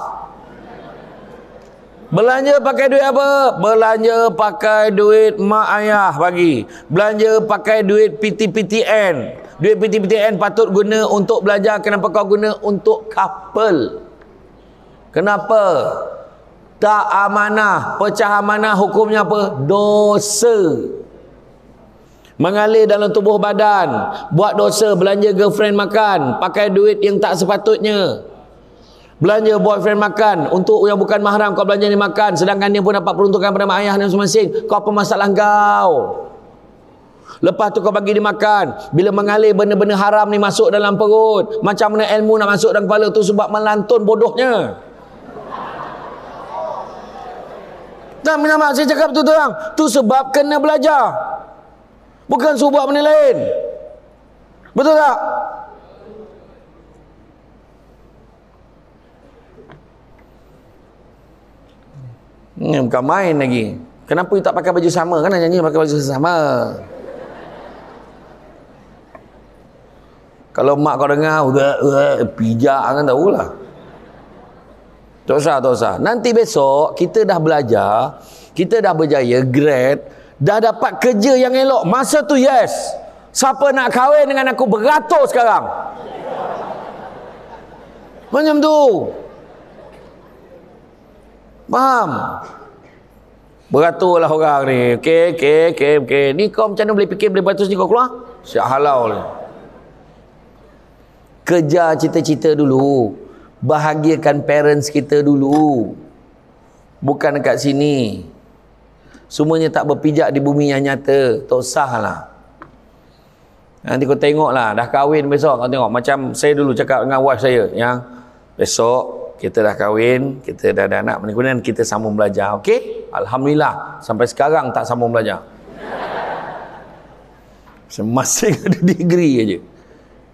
Speaker 1: belanja pakai duit apa belanja pakai duit mak ayah bagi belanja pakai duit PTPTN duit PTPTN patut guna untuk belajar kenapa kau guna untuk couple kenapa tak amanah pecah amanah hukumnya apa dosa mengalir dalam tubuh badan buat dosa belanja girlfriend makan pakai duit yang tak sepatutnya belanja boyfriend makan untuk yang bukan mahram kau belanja ni makan sedangkan dia pun dapat peruntukan pada mak ayah dan semasing kau apa masalah kau lepas tu kau bagi dia makan bila mengalir benda-benda haram ni masuk dalam perut macam mana ilmu nak masuk dalam kepala tu sebab melantun bodohnya tak minta maaf saya cakap tu tu orang tu sebab kena belajar Bukan suruh buat benda lain. Betul tak? Ini bukan main lagi. Kenapa you tak pakai baju sama? Kan nyanyi pakai baju sama. Kalau mak kau dengar, udah pijak kan tahulah. Tak usah, tak usah. Nanti besok, kita dah belajar, kita dah berjaya, grade. Dah dapat kerja yang elok. Masa tu yes. Siapa nak kahwin dengan aku beratur sekarang. Macam tu. Faham? Beraturlah orang ni. Okay, okay, okay, okay. Ni kau macam mana boleh fikir boleh beratur ni kau keluar? Siap halau ni. Kejar cita-cita dulu. Bahagiakan parents kita dulu. Bukan dekat Bukan dekat sini. Semuanya tak berpijak di bumi yang nyata. Tak sahlah. Nanti kau tengoklah. Dah kahwin besok kau tengok. Macam saya dulu cakap dengan wife saya. Yang Besok kita dah kahwin. Kita dah ada anak. Kemudian kita sambung belajar. Okey? Alhamdulillah. Sampai sekarang tak sambung belajar. Masih ada degree aja.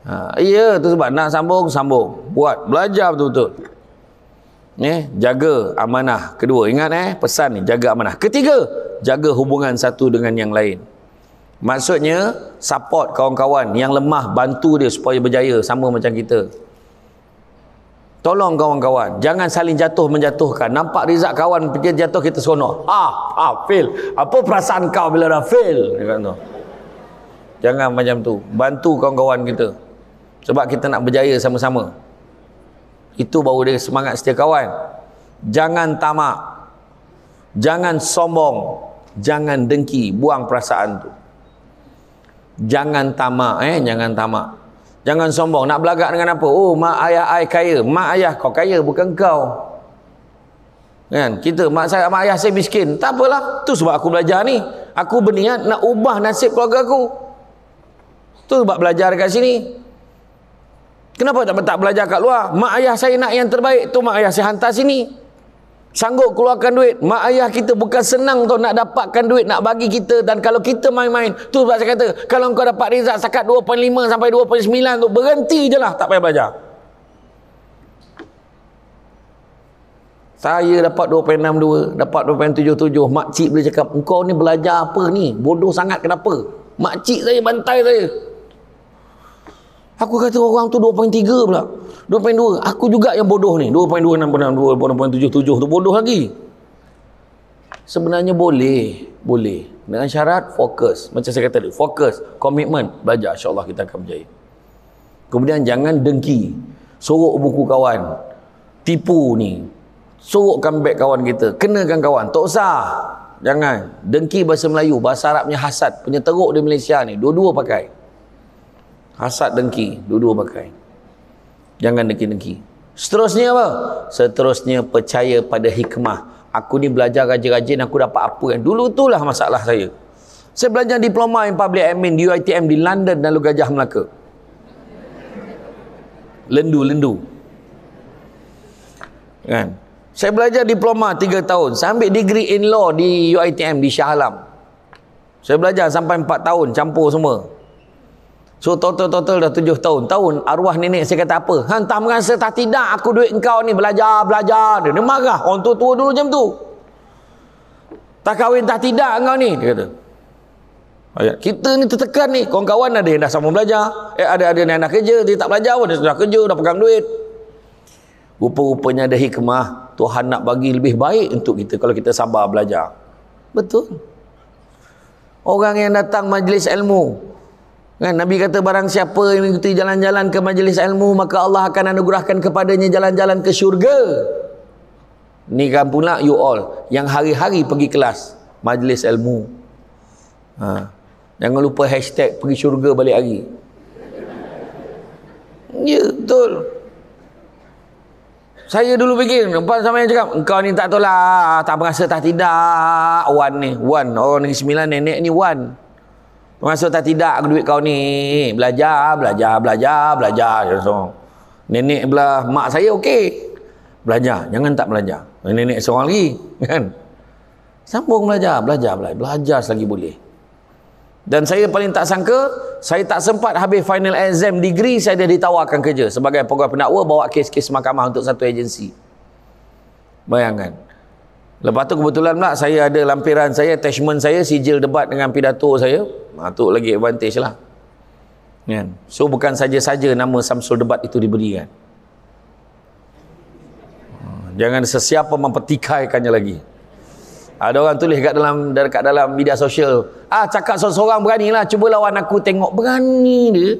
Speaker 1: Ha, ya, tu sebab nak sambung, sambung. Buat. Belajar betul-betul. Eh, jaga amanah. Kedua, ingat eh, pesan ni, jaga amanah. Ketiga, jaga hubungan satu dengan yang lain maksudnya support kawan-kawan yang lemah bantu dia supaya berjaya sama macam kita tolong kawan-kawan jangan saling jatuh menjatuhkan nampak Rizak kawan dia jatuh kita seronok ah ah fail apa perasaan kau bila dah fail jangan macam tu bantu kawan-kawan kita sebab kita nak berjaya sama-sama itu baru dia semangat setia kawan jangan tamak jangan sombong jangan dengki, buang perasaan tu. Jangan tamak eh, jangan tamak. Jangan sombong, nak belagak dengan apa? Oh, mak ayah ai kaya. Mak ayah kau kaya bukan kau. Kan? Kita mak saya mak ayah saya miskin. Tak apalah, tu sebab aku belajar ni. Aku berniat nak ubah nasib keluarga aku. Tu sebab belajar kat sini. Kenapa tak tak belajar kat luar? Mak ayah saya nak yang terbaik, tu mak ayah saya hantar sini sanggup keluarkan duit mak ayah kita bukan senang tau nak dapatkan duit nak bagi kita dan kalau kita main-main tu sebab saya kata kalau kau dapat result sekat 2.5 sampai 2.9 tu berhenti je lah tak payah belajar saya dapat 2.62 dapat 2.77 makcik boleh cakap kau ni belajar apa ni bodoh sangat kenapa makcik saya bantai saya Aku kata orang tu 2.3 pula. 2.2. Aku juga yang bodoh ni. 2.26, 2.77 tu bodoh lagi. Sebenarnya boleh. Boleh. Dengan syarat fokus. Macam saya kata tadi. Fokus. Komitmen. Belajar. InsyaAllah kita akan berjaya. Kemudian jangan dengki. Sorok buku kawan. Tipu ni. Sorokkan beg kawan kita. Kenakan kawan. Tak usah. Jangan. Dengki bahasa Melayu. Bahasa Arabnya hasad. Punya teruk di Malaysia ni. Dua-dua pakai. Hasad dengki, dua-dua pakai. Jangan dengki-dengki. Seterusnya apa? Seterusnya percaya pada hikmah. Aku ni belajar rajin-rajin, aku dapat apa yang dulu itulah masalah saya. Saya belajar diploma in public admin di UiTM di London dan Gajah Melaka. Lendu-lendu. Kan? Saya belajar diploma 3 tahun. Saya ambil degree in law di UiTM di Shah Alam. Saya belajar sampai 4 tahun campur semua. So total-total dah tujuh tahun. Tahun arwah nenek saya kata apa? Han tak merasa tak tidak aku duit engkau ni belajar, belajar. Dia, dia marah. Orang tua-tua dulu macam tu. Tak kahwin tak tidak engkau ni. Dia kata. Ayat. Kita ni tertekan ni. Kawan-kawan ada yang dah sama belajar. Eh, ada ada yang nak kerja. Dia tak belajar pun. Dia sudah kerja, dah pegang duit. Rupa-rupanya ada hikmah. Tuhan nak bagi lebih baik untuk kita kalau kita sabar belajar. Betul. Orang yang datang majlis ilmu, Kan? Nabi kata barang siapa yang mengikuti jalan-jalan ke majlis ilmu, maka Allah akan anugerahkan kepadanya jalan-jalan ke syurga. Ni kan pula you all yang hari-hari pergi kelas majlis ilmu. Ha. Jangan lupa hashtag pergi syurga balik lagi. Ya betul. Saya dulu fikir, lepas sama yang cakap, engkau ni tak tahu lah, tak berasa tak tidak, one ni, one, orang negeri sembilan nenek ni, one. Maksud tak tidak aku duit kau ni. Belajar, belajar, belajar, belajar. Nenek pula, mak saya okey. Belajar, jangan tak belajar. Nenek seorang lagi, kan? Sambung belajar, belajar, belajar, belajar selagi boleh. Dan saya paling tak sangka, saya tak sempat habis final exam degree, saya dah ditawarkan kerja sebagai pegawai pendakwa, bawa kes-kes mahkamah untuk satu agensi. Bayangkan, Lepas tu kebetulan pula saya ada lampiran saya, attachment saya, sijil debat dengan pidato saya. Itu ha, lagi advantage lah. Yeah. Kan? So bukan saja-saja nama Samsul Debat itu diberikan. Ha, jangan sesiapa mempertikaikannya lagi. Ada orang tulis kat dalam kat dalam media sosial. Ah, cakap seorang-seorang beranilah. Cuba lawan aku tengok. Berani dia.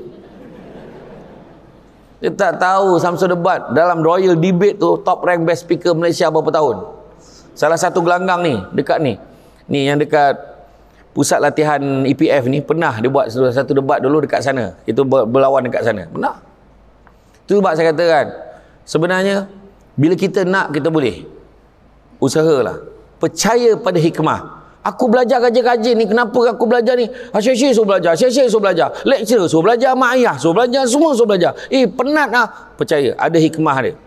Speaker 1: Dia tak tahu Samsul Debat dalam Royal Debate tu top rank best speaker Malaysia berapa tahun. Salah satu gelanggang ni, dekat ni. Ni yang dekat pusat latihan EPF ni, pernah dia buat satu debat dulu dekat sana. Itu berlawan dekat sana. Pernah. Tu, sebab saya katakan, sebenarnya, bila kita nak, kita boleh. Usahalah. Percaya pada hikmah. Aku belajar kajian-kajian ni, kenapa aku belajar ni? Asyik-syik ah, suruh belajar, asyik-syik suruh belajar. Lecturer suruh belajar, mak ayah suruh belajar, semua suruh belajar. Eh, penat lah. Percaya, ada hikmah dia.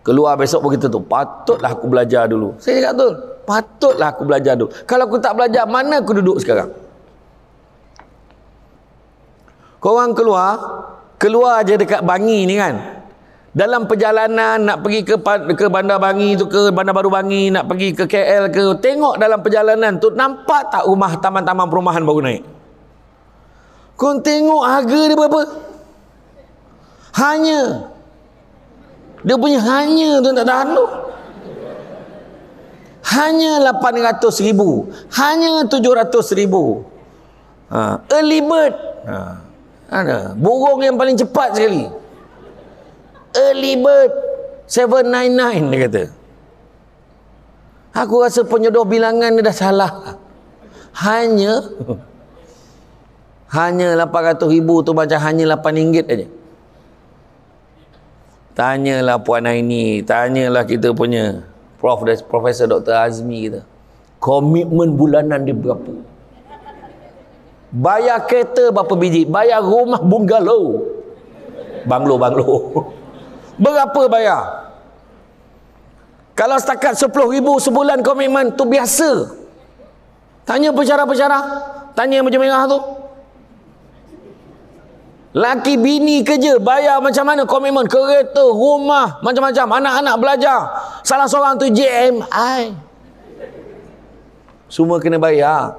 Speaker 1: Keluar besok begitu tu. Patutlah aku belajar dulu. Saya cakap tu, Patutlah aku belajar dulu. Kalau aku tak belajar, mana aku duduk sekarang? Korang keluar, keluar aja dekat Bangi ni kan. Dalam perjalanan nak pergi ke ke Bandar Bangi tu ke Bandar Baru Bangi, nak pergi ke KL ke, tengok dalam perjalanan tu nampak tak rumah taman-taman perumahan baru naik? Kau tengok harga dia berapa? Hanya dia punya hanya tu tak tahan tu hanya 800 ribu hanya 700 ribu ha, early bird ha, ada burung yang paling cepat sekali early bird 799 dia kata aku rasa penyodoh bilangan dia dah salah hanya hanya 800 ribu tu macam hanya 8 ringgit aja tanyalah puan Aini tanyalah kita punya prof profesor Dr Azmi kita komitmen bulanan dia berapa bayar kereta berapa biji bayar rumah bungalow banglo banglo berapa bayar kalau setakat ribu sebulan komitmen tu biasa tanya pencara-pencara tanya yang baju merah tu Laki bini kerja bayar macam mana komitmen kereta, rumah, macam-macam anak-anak belajar. Salah seorang tu JMI. Semua kena bayar.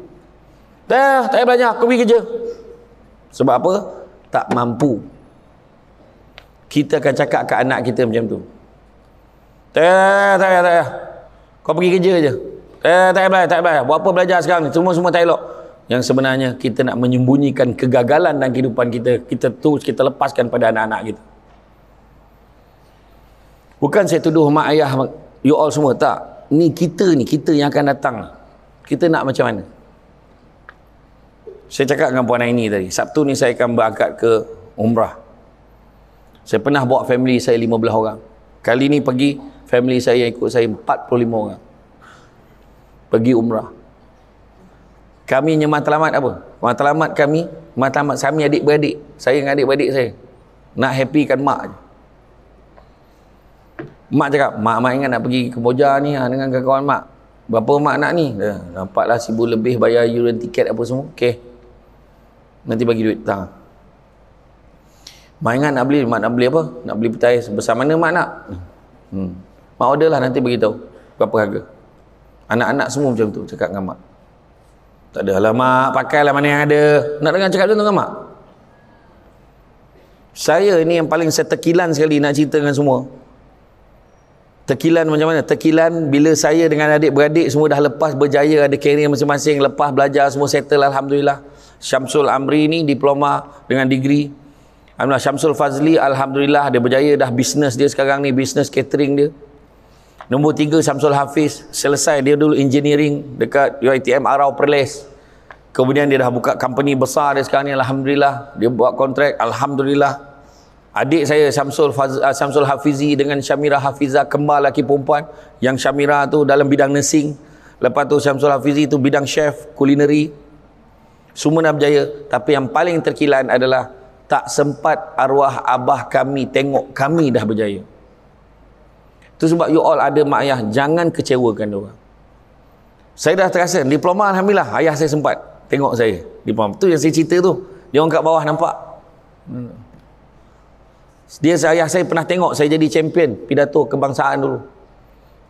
Speaker 1: Dah, tak payah belajar, aku pergi kerja. Sebab apa? Tak mampu. Kita akan cakap ke anak kita macam tu. Dah, tak payah, tak payah. Kau pergi kerja je. Dah, tak payah belajar, tak payah belajar. Buat apa belajar sekarang Semua-semua tak elok. Yang sebenarnya kita nak menyembunyikan kegagalan dalam kehidupan kita. Kita terus, kita lepaskan pada anak-anak kita. Bukan saya tuduh mak ayah, you all semua. Tak. Ni kita ni, kita yang akan datang. Kita nak macam mana? saya cakap dengan Puan Aini tadi Sabtu ni saya akan berangkat ke Umrah saya pernah bawa family saya 15 orang kali ni pergi family saya yang ikut saya 45 orang pergi Umrah kami punya matlamat apa? matlamat kami matlamat kami adik-beradik saya dengan adik-beradik saya nak happy kan mak je Mak cakap, mak mak ingat nak pergi ke Boja ni ha, dengan kawan mak. Berapa mak nak ni? Dah, nampaklah sibuk lebih bayar yuran tiket apa semua. Okay nanti bagi duit tak. Mainan nak beli mak nak beli apa nak beli petai sebesar mana mak nak hmm. mak order lah nanti bagi tahu berapa harga anak-anak semua macam tu cakap dengan mak tak ada lah mak pakailah mana yang ada nak dengar cakap tu dengan mak saya ni yang paling saya terkilan sekali nak cerita dengan semua Tekilan macam mana? Tekilan bila saya dengan adik-beradik semua dah lepas berjaya ada karier masing-masing, lepas belajar semua settle Alhamdulillah. Syamsul Amri ni diploma dengan degree. Alhamdulillah Syamsul Fazli alhamdulillah dia berjaya dah bisnes dia sekarang ni bisnes catering dia. Nombor tiga Syamsul Hafiz selesai dia dulu engineering dekat UiTM Arau Perlis. Kemudian dia dah buka company besar dia sekarang ni alhamdulillah dia buat kontrak alhamdulillah. Adik saya Syamsul Faz, ah, Syamsul Hafizi dengan Syamira Hafiza kembar lelaki perempuan yang Syamira tu dalam bidang nursing. Lepas tu Syamsul Hafizi tu bidang chef culinary semua nak berjaya tapi yang paling terkilan adalah tak sempat arwah abah kami tengok kami dah berjaya itu sebab you all ada mak ayah jangan kecewakan dia saya dah terasa diploma Alhamdulillah ayah saya sempat tengok saya diploma tu yang saya cerita tu dia orang kat bawah nampak dia ayah saya pernah tengok saya jadi champion pidato kebangsaan dulu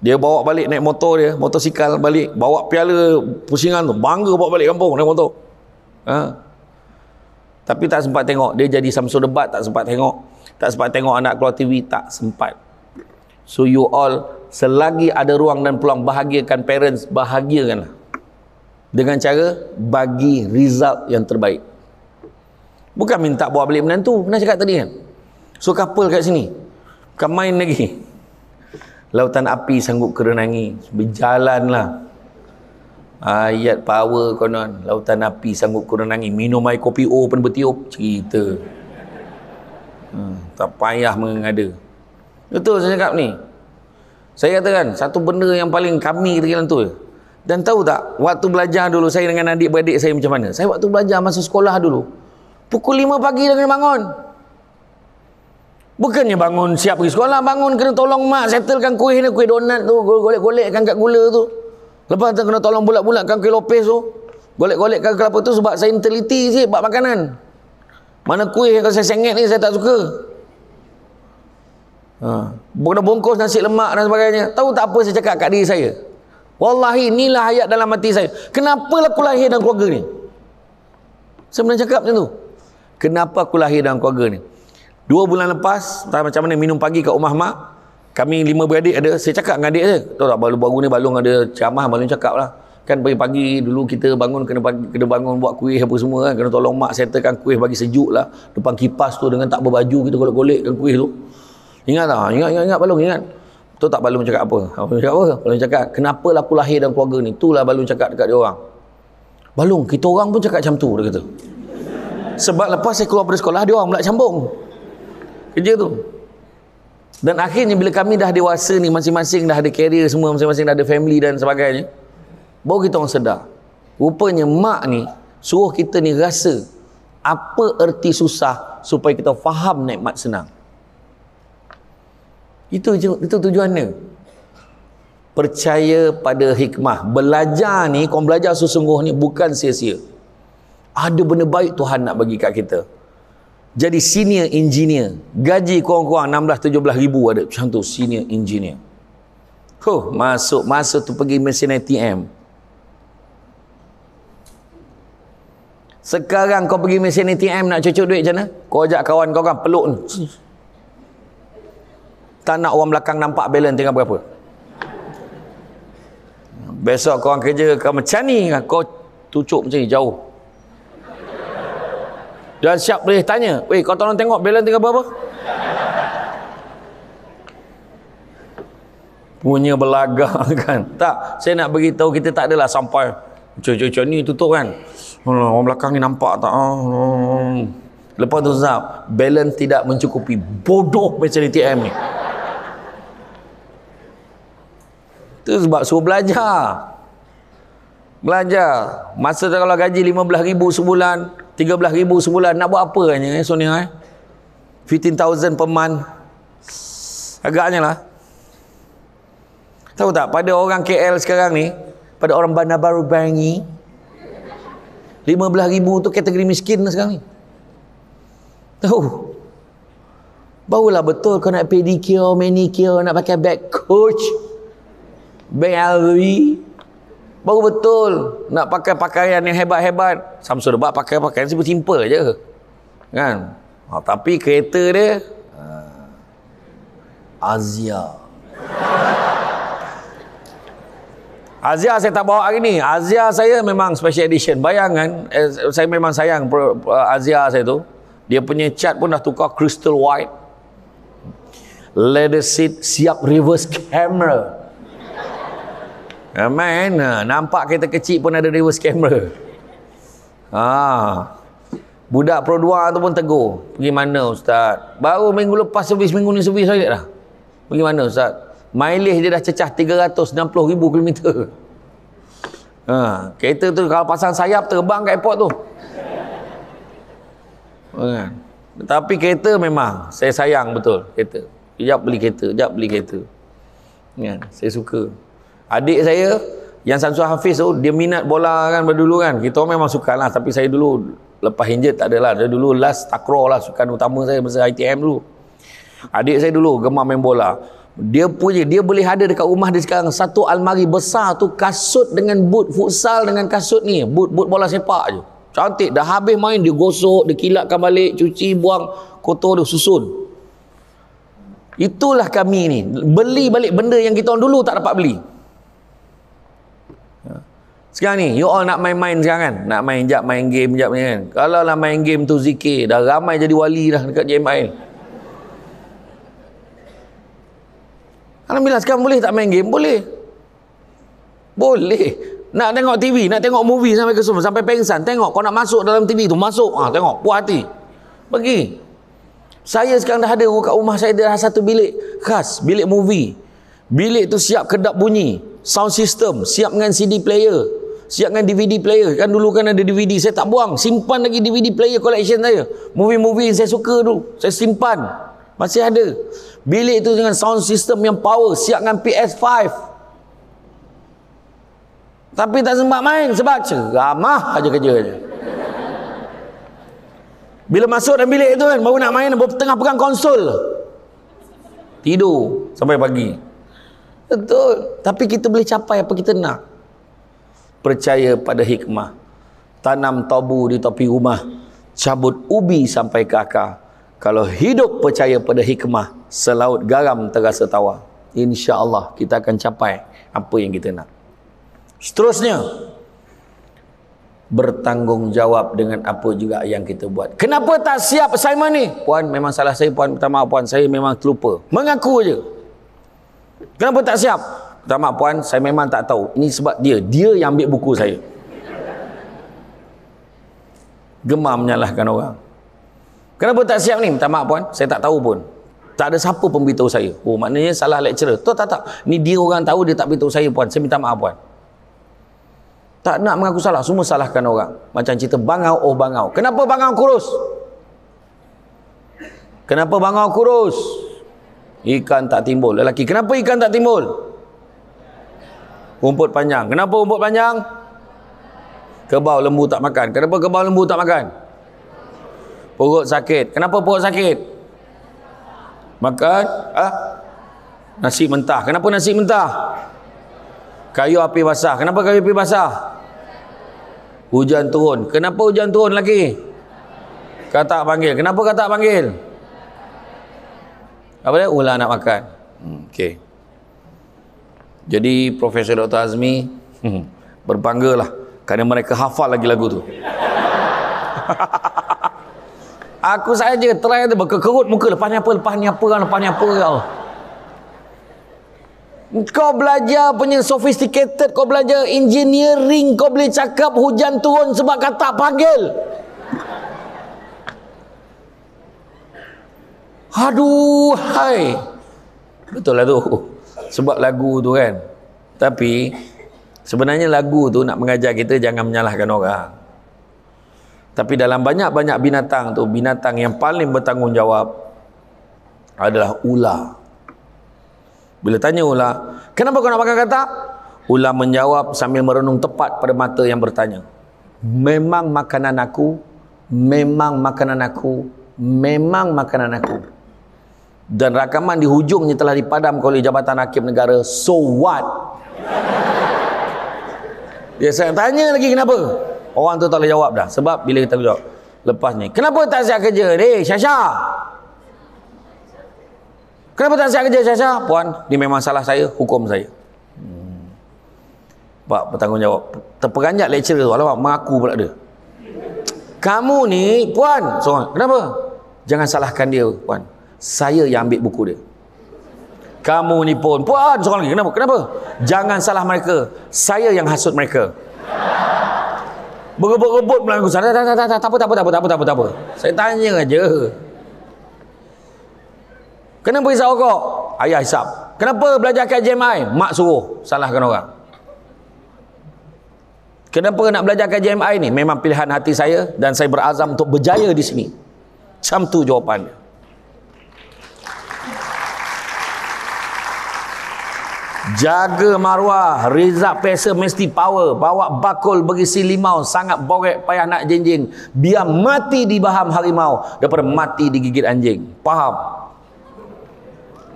Speaker 1: dia bawa balik naik motor dia motosikal balik bawa piala pusingan tu bangga bawa balik kampung naik motor ha? tapi tak sempat tengok dia jadi samsu debat tak sempat tengok tak sempat tengok anak keluar TV tak sempat so you all selagi ada ruang dan peluang bahagiakan parents bahagiakanlah dengan cara bagi result yang terbaik bukan minta bawa balik menantu pernah cakap tadi kan so couple kat sini bukan main lagi lautan api sanggup kerenangi berjalanlah hmm. Ayat power konon. Lautan api sanggup kurang nangis. Minum air kopi O oh, pun bertiup. Cerita. Hmm, tak payah mengada. Betul saya cakap ni. Saya katakan, satu benda yang paling kami kira-kira tu. Dan tahu tak, waktu belajar dulu saya dengan adik-beradik saya macam mana? Saya waktu belajar masa sekolah dulu. Pukul 5 pagi dengan kena bangun. Bukannya bangun siap pergi sekolah, bangun kena tolong mak settlekan kuih ni, kuih donat tu, golek-golekkan kat gula tu. Lepas tu kena tolong bulat-bulatkan kuih lopis tu. Golek-golekkan kelapa tu sebab saya teliti je buat makanan. Mana kuih yang saya sengit ni saya tak suka. Ha. Kena bungkus nasi lemak dan sebagainya. Tahu tak apa saya cakap kat diri saya? Wallahi inilah hayat dalam hati saya. Kenapa aku lahir dalam keluarga ni? Saya pernah cakap macam tu. Kenapa aku lahir dalam keluarga ni? Dua bulan lepas, tak macam mana minum pagi kat rumah mak, kami lima beradik ada saya cakap dengan adik je tahu tak baru, baru ni balung ada ceramah balung cakap lah kan pagi-pagi dulu kita bangun kena, pagi, kena bangun buat kuih apa semua kan kena tolong mak settlekan kuih bagi sejuk lah depan kipas tu dengan tak berbaju kita golek-golekkan kuih tu ingat tak ingat ingat, ingat balung ingat tu tak balung cakap apa balung cakap apa balung cakap kenapa lah aku lahir dalam keluarga ni itulah balung cakap dekat dia orang balung kita orang pun cakap macam tu dia kata sebab lepas saya keluar dari sekolah dia orang pula sambung kerja tu dan akhirnya bila kami dah dewasa ni masing-masing dah ada career semua masing-masing dah ada family dan sebagainya. Baru kita orang sedar. Rupanya mak ni suruh kita ni rasa apa erti susah supaya kita faham nikmat senang. Itu itu tujuan Percaya pada hikmah. Belajar ni, kau belajar sesungguhnya bukan sia-sia. Ada benda baik Tuhan nak bagi kat kita jadi senior engineer gaji kurang-kurang 16-17 ribu ada macam tu senior engineer huh, masuk masuk tu pergi mesin ATM sekarang kau pergi mesin ATM nak cucuk duit macam mana kau ajak kawan kau kan peluk ni tak nak orang belakang nampak balance tinggal berapa besok kau orang kerja kau macam ni lah. kau tucuk macam ni jauh dan siap boleh tanya. Weh, kau tolong tengok balance tinggal berapa? Punya belaga kan. Tak, saya nak beritahu kita tak adalah sampai. Cucu-cucu ni tutup kan. Orang belakang ni nampak tak? Lepas tu Zab, balance tidak mencukupi. Bodoh macam TM ni. Itu sebab suruh belajar. Belajar. Masa kalau gaji RM15,000 sebulan, ribu sebulan nak buat apa hanya eh, Sonia eh? 15,000 per month agaknya lah tahu tak pada orang KL sekarang ni pada orang bandar baru bangi ribu tu kategori miskin lah sekarang ni tahu barulah betul kau nak pedicure manicure nak pakai back coach BLV Baru betul nak pakai pakaian yang hebat-hebat. Samsung debat pakai pakaian simple, simple je. Kan? Ha, tapi kereta dia... Uh, ah. Azia. Azia saya tak bawa hari ni. Azia saya memang special edition. Bayangkan, eh, saya memang sayang uh, Azia saya tu. Dia punya cat pun dah tukar crystal white. Leather seat siap reverse camera. Amen. Ha, nampak kereta kecil pun ada reverse camera. Ha. Budak Pro 2 tu pun tegur. Pergi mana Ustaz? Baru minggu lepas servis, minggu ni servis sahaja. dah. Pergi mana Ustaz? Mileh dia dah cecah 360 ribu kilometer. Ha. Kereta tu kalau pasang sayap terbang kat airport tu. Ha. Tapi kereta memang saya sayang betul kereta. Sekejap beli kereta, sekejap beli kereta. Ya, saya suka. Adik saya yang Samsul Hafiz tu dia minat bola kan dulu kan. Kita memang suka lah tapi saya dulu lepas injet tak adalah. Dia dulu last takro lah sukan utama saya masa ITM dulu. Adik saya dulu gemar main bola. Dia punya dia boleh ada dekat rumah dia sekarang satu almari besar tu kasut dengan boot futsal dengan kasut ni, boot boot bola sepak je. Cantik dah habis main dia gosok, dia kilatkan balik, cuci, buang kotor dia susun. Itulah kami ni. Beli balik benda yang kita orang dulu tak dapat beli. Sekarang ni, you all nak main-main sekarang kan? Nak main jap, main game jap ni kan? Kalau lah main game tu zikir, dah ramai jadi wali dah dekat JMI. Alhamdulillah sekarang boleh tak main game? Boleh. Boleh. Nak tengok TV, nak tengok movie sampai ke sampai pengsan. Tengok, kau nak masuk dalam TV tu, masuk. Ha, tengok, puas hati. Pergi. Saya sekarang dah ada kat rumah saya, dah satu bilik khas, bilik movie. Bilik tu siap kedap bunyi. Sound system, siap dengan CD player siapkan DVD player kan dulu kan ada DVD saya tak buang simpan lagi DVD player collection saya movie-movie yang saya suka tu saya simpan masih ada bilik tu dengan sound system yang power siapkan PS5 tapi tak sempat main sebab ceramah aja kerja dia bila masuk dalam bilik tu kan baru nak main baru tengah pegang konsol tidur sampai pagi betul tapi kita boleh capai apa kita nak percaya pada hikmah tanam tabu di tepi rumah cabut ubi sampai ke akar kalau hidup percaya pada hikmah selaut garam terasa tawar insyaallah kita akan capai apa yang kita nak seterusnya bertanggungjawab dengan apa juga yang kita buat. Kenapa tak siap assignment ni? Puan, memang salah saya puan. Minta maaf puan, saya memang terlupa. Mengaku je. Kenapa tak siap? Pertama puan, saya memang tak tahu. Ini sebab dia. Dia yang ambil buku saya. Gemar menyalahkan orang. Kenapa tak siap ni? Minta maaf puan. Saya tak tahu pun. Tak ada siapa pun beritahu saya. Oh, maknanya salah lecturer. Tuh, tak, tak. Ni dia orang tahu, dia tak beritahu saya puan. Saya minta maaf puan. Tak nak mengaku salah. Semua salahkan orang. Macam cerita bangau, oh bangau. Kenapa bangau kurus? Kenapa bangau kurus? Ikan tak timbul. Lelaki, kenapa ikan tak timbul? rumput panjang kenapa rumput panjang kebau lembu tak makan kenapa kebau lembu tak makan perut sakit kenapa perut sakit makan ah nasi mentah kenapa nasi mentah kayu api basah kenapa kayu api basah hujan turun kenapa hujan turun lagi kata panggil kenapa kata panggil apa dia ular nak makan hmm, okey jadi Profesor Dr. Azmi hmm, berbanggalah kerana mereka hafal lagi lagu tu. aku saja try tu berkerut muka lepas ni apa lepas ni apa lepas ni apa kau. Kau belajar punya sophisticated kau belajar engineering kau boleh cakap hujan turun sebab kata panggil. Aduh, hai. Betul lah tu sebab lagu tu kan tapi sebenarnya lagu tu nak mengajar kita jangan menyalahkan orang tapi dalam banyak-banyak binatang tu binatang yang paling bertanggungjawab adalah ular bila tanya ular kenapa kau nak makan kata ular menjawab sambil merenung tepat pada mata yang bertanya memang makanan aku memang makanan aku memang makanan aku dan rakaman di hujungnya telah dipadam oleh Jabatan Hakim Negara so what dia ya, saya tanya lagi kenapa orang tu tak boleh jawab dah sebab bila kita jawab lepas ni kenapa tak siap kerja ni hey, Syasha kenapa tak siap kerja Syasha puan ni memang salah saya hukum saya hmm. pak bertanggungjawab terperanjat lecturer tu alamak mengaku pula dia kamu ni puan seorang kenapa jangan salahkan dia puan saya yang ambil buku dia kamu ni pun puan seorang lagi kenapa kenapa jangan salah mereka saya yang hasut mereka berebut-rebut melanggu sana tak tak tak tak apa tak apa tak apa tak apa tak apa saya tanya aja kenapa hisap rokok ayah hisap kenapa belajar kat JMI mak suruh salahkan orang kenapa nak belajar kat JMI ni memang pilihan hati saya dan saya berazam untuk berjaya di sini macam tu jawapannya Jaga maruah. Rizab pesa mesti power. Bawa bakul berisi limau. Sangat borek payah nak jenjing. Biar mati di baham harimau. Daripada mati digigit anjing. Faham?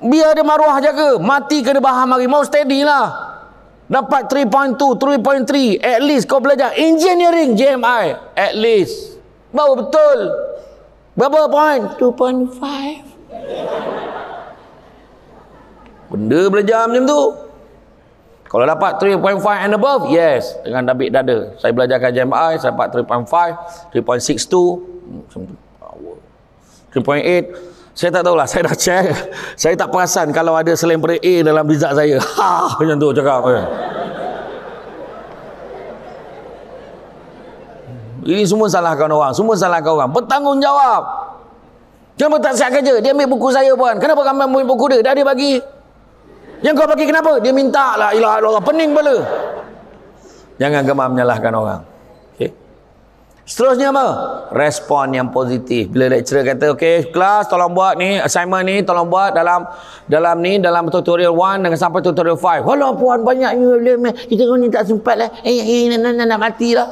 Speaker 1: Biar dia maruah jaga. Mati kena baham harimau. Steady lah. Dapat 3.2, 3.3. At least kau belajar engineering JMI. At least. Bawa betul. Berapa point? 2.5. Benda belajar macam tu. Kalau dapat 3.5 and above, yes. Dengan ambil dada. Saya belajarkan JMI, saya dapat 3.5, 3.62. 3.8. Saya tak tahu lah, saya dah check. Saya tak perasan kalau ada selain A dalam result saya. Ha, macam tu cakap. Ya. Ini semua salahkan orang. Semua salahkan orang. Bertanggungjawab. Kenapa tak siap kerja? Dia ambil buku saya pun. Kenapa kamu ambil buku dia? Dah dia bagi. Yang kau bagi kenapa? Dia minta lah ilah Allah. Pening kepala. Jangan gemar menyalahkan orang. Okay. Seterusnya apa? Respon yang positif. Bila lecturer kata, okay, kelas tolong buat ni, assignment ni tolong buat dalam dalam ni, dalam tutorial 1 dengan sampai tutorial 5. Walau puan banyak ni, kita ni tak sempat lah. Eh, eh, nak, nak, nak, nak mati lah.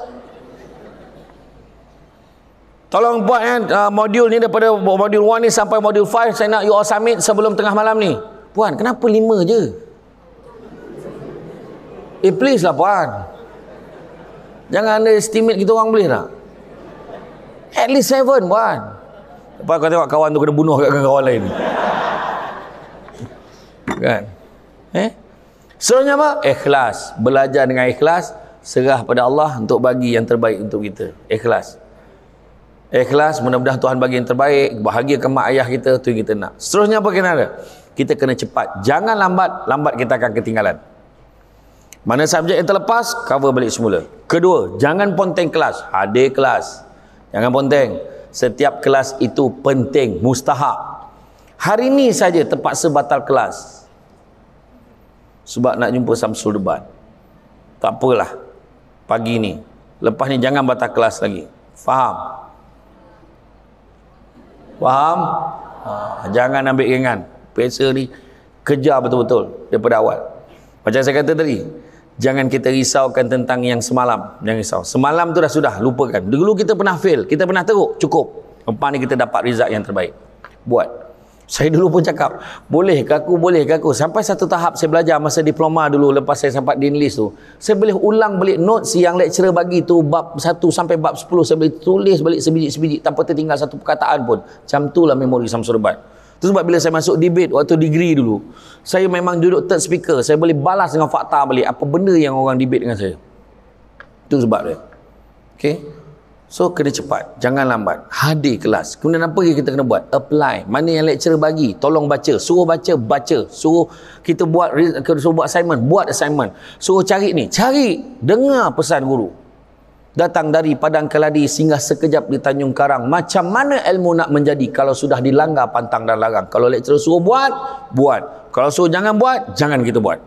Speaker 1: Tolong buat kan, uh, modul ni daripada modul 1 ni sampai modul 5, saya nak you all submit sebelum tengah malam ni. Puan, kenapa lima je? Eh, please lah puan. Jangan anda estimate kita orang boleh tak? At least seven, puan. Lepas kau tengok kawan tu kena bunuh kat kawan lain. kan? Eh? selanjutnya apa? Ikhlas. Belajar dengan ikhlas. Serah pada Allah untuk bagi yang terbaik untuk kita. Ikhlas. Ikhlas, mudah-mudahan Tuhan bagi yang terbaik. Bahagia ke mak ayah kita, tu yang kita nak. Seterusnya apa kena ada? kita kena cepat. Jangan lambat, lambat kita akan ketinggalan. Mana subjek yang terlepas, cover balik semula. Kedua, jangan ponteng kelas. Hadir kelas. Jangan ponteng. Setiap kelas itu penting, mustahak. Hari ini saja terpaksa batal kelas. Sebab nak jumpa Samsul Debat. Tak apalah. Pagi ini, Lepas ni jangan batal kelas lagi. Faham? Faham? Ha, jangan ambil ringan. Pesa ni kejar betul-betul daripada awal. Macam saya kata tadi, jangan kita risaukan tentang yang semalam. Jangan risau. Semalam tu dah sudah, lupakan. Dulu kita pernah fail, kita pernah teruk, cukup. Lepas ni kita dapat result yang terbaik. Buat. Saya dulu pun cakap, boleh ke aku, boleh ke aku. Sampai satu tahap saya belajar masa diploma dulu, lepas saya sempat dean list tu. Saya boleh ulang balik notes yang lecturer bagi tu, bab 1 sampai bab 10, saya boleh tulis balik sebiji-sebiji tanpa tertinggal satu perkataan pun. Macam lah memori Samsurbat. Sure itu sebab bila saya masuk debate waktu degree dulu, saya memang duduk third speaker. Saya boleh balas dengan fakta balik apa benda yang orang debate dengan saya. Itu sebab dia. Okay? So, kena cepat. Jangan lambat. Hadir kelas. Kemudian apa yang kita kena buat? Apply. Mana yang lecturer bagi? Tolong baca. Suruh baca, baca. Suruh kita buat, suruh buat assignment. Buat assignment. Suruh cari ni. Cari. Dengar pesan guru datang dari padang keladi singgah sekejap di Tanjung Karang macam mana ilmu nak menjadi kalau sudah dilanggar pantang dan larang kalau lecturer suruh buat buat kalau suruh jangan buat jangan kita buat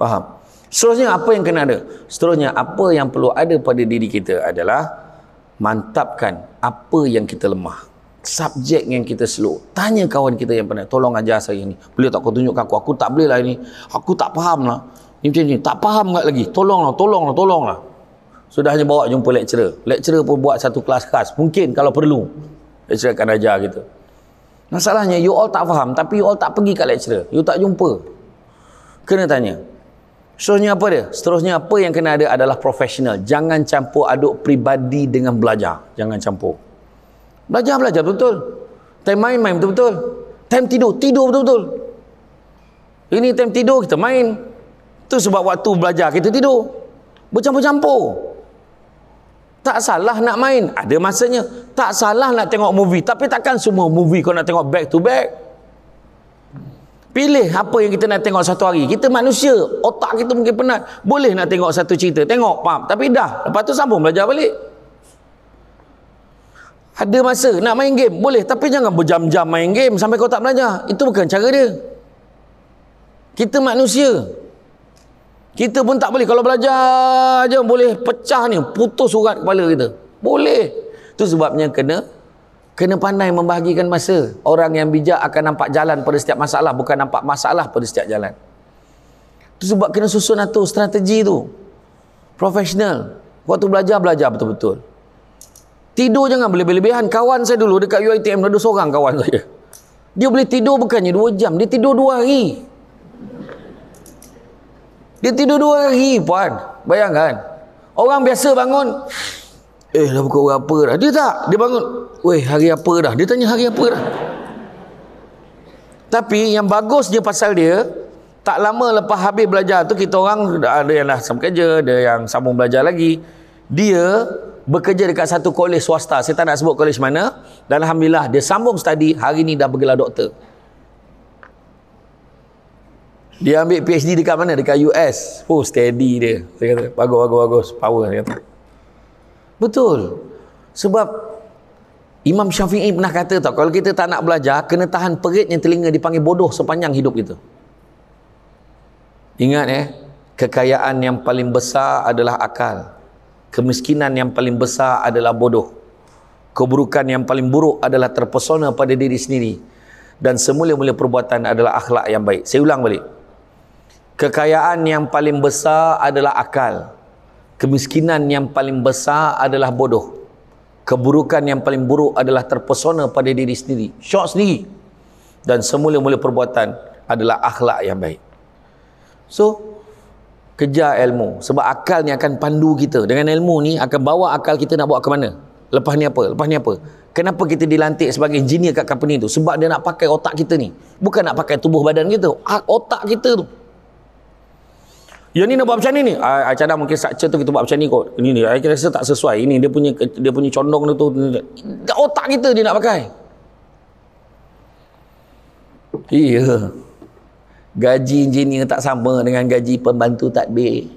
Speaker 1: faham seterusnya apa yang kena ada seterusnya apa yang perlu ada pada diri kita adalah mantapkan apa yang kita lemah subjek yang kita slow tanya kawan kita yang pernah tolong ajar saya ni boleh tak kau tunjukkan aku aku tak boleh lah ini aku tak faham lah ni macam ni tak faham lagi tolonglah tolonglah tolonglah sudah hanya bawa jumpa lecturer lecturer pun buat satu kelas khas mungkin kalau perlu lecturer akan ajar kita masalahnya you all tak faham tapi you all tak pergi kat lecturer you tak jumpa kena tanya seterusnya apa dia seterusnya apa yang kena ada adalah profesional jangan campur aduk pribadi dengan belajar jangan campur belajar-belajar betul time main-main betul-betul time tidur tidur betul-betul ini time tidur kita main tu sebab waktu belajar kita tidur bercampur-campur tak salah nak main. Ada masanya. Tak salah nak tengok movie. Tapi takkan semua movie kau nak tengok back to back. Pilih apa yang kita nak tengok satu hari. Kita manusia. Otak kita mungkin penat. Boleh nak tengok satu cerita. Tengok. Pam. Tapi dah. Lepas tu sambung belajar balik. Ada masa nak main game. Boleh. Tapi jangan berjam-jam main game sampai kau tak belajar. Itu bukan cara dia. Kita manusia. Kita pun tak boleh. Kalau belajar je boleh pecah ni. Putus urat kepala kita. Boleh. Itu sebabnya kena kena pandai membahagikan masa. Orang yang bijak akan nampak jalan pada setiap masalah. Bukan nampak masalah pada setiap jalan. Itu sebab kena susun atur strategi tu. Profesional. Waktu belajar, belajar betul-betul. Tidur jangan berlebih-lebihan. Kawan saya dulu dekat UITM, ada seorang kawan saya. Dia boleh tidur bukannya dua jam. Dia tidur dua hari. Dia tidur dua hari, puan. Bayangkan. Orang biasa bangun. Eh, dah pukul apa dah? Dia tak. Dia bangun. Weh, hari apa dah? Dia tanya hari apa dah? Tapi yang bagus dia pasal dia, tak lama lepas habis belajar tu, kita orang ada yang dah sambung kerja, ada yang sambung belajar lagi. Dia bekerja dekat satu kolej swasta. Saya tak nak sebut kolej mana. Dan Alhamdulillah, dia sambung study. Hari ni dah bergelar doktor. Dia ambil PhD dekat mana? Dekat US. Oh, steady dia. Saya kata, bagus, bagus, bagus. Power, saya kata. Betul. Sebab Imam Syafi'i pernah kata tau, kalau kita tak nak belajar, kena tahan perit yang telinga dipanggil bodoh sepanjang hidup kita. Ingat eh, kekayaan yang paling besar adalah akal. Kemiskinan yang paling besar adalah bodoh. Keburukan yang paling buruk adalah terpesona pada diri sendiri. Dan semula-mula perbuatan adalah akhlak yang baik. Saya ulang balik kekayaan yang paling besar adalah akal kemiskinan yang paling besar adalah bodoh keburukan yang paling buruk adalah terpesona pada diri sendiri syok sendiri dan semula-mula perbuatan adalah akhlak yang baik so kejar ilmu sebab akal ni akan pandu kita dengan ilmu ni akan bawa akal kita nak bawa ke mana lepas ni apa lepas ni apa kenapa kita dilantik sebagai engineer kat company tu sebab dia nak pakai otak kita ni bukan nak pakai tubuh badan kita otak kita tu yang ni nak buat macam ni ni. Ah uh, ah, cadang mungkin structure tu kita buat macam ni kot. Ini ni saya rasa tak sesuai. Ini dia punya dia punya condong tu otak kita dia nak pakai. Iya. Yeah. Gaji engineer tak sama dengan gaji pembantu tadbir.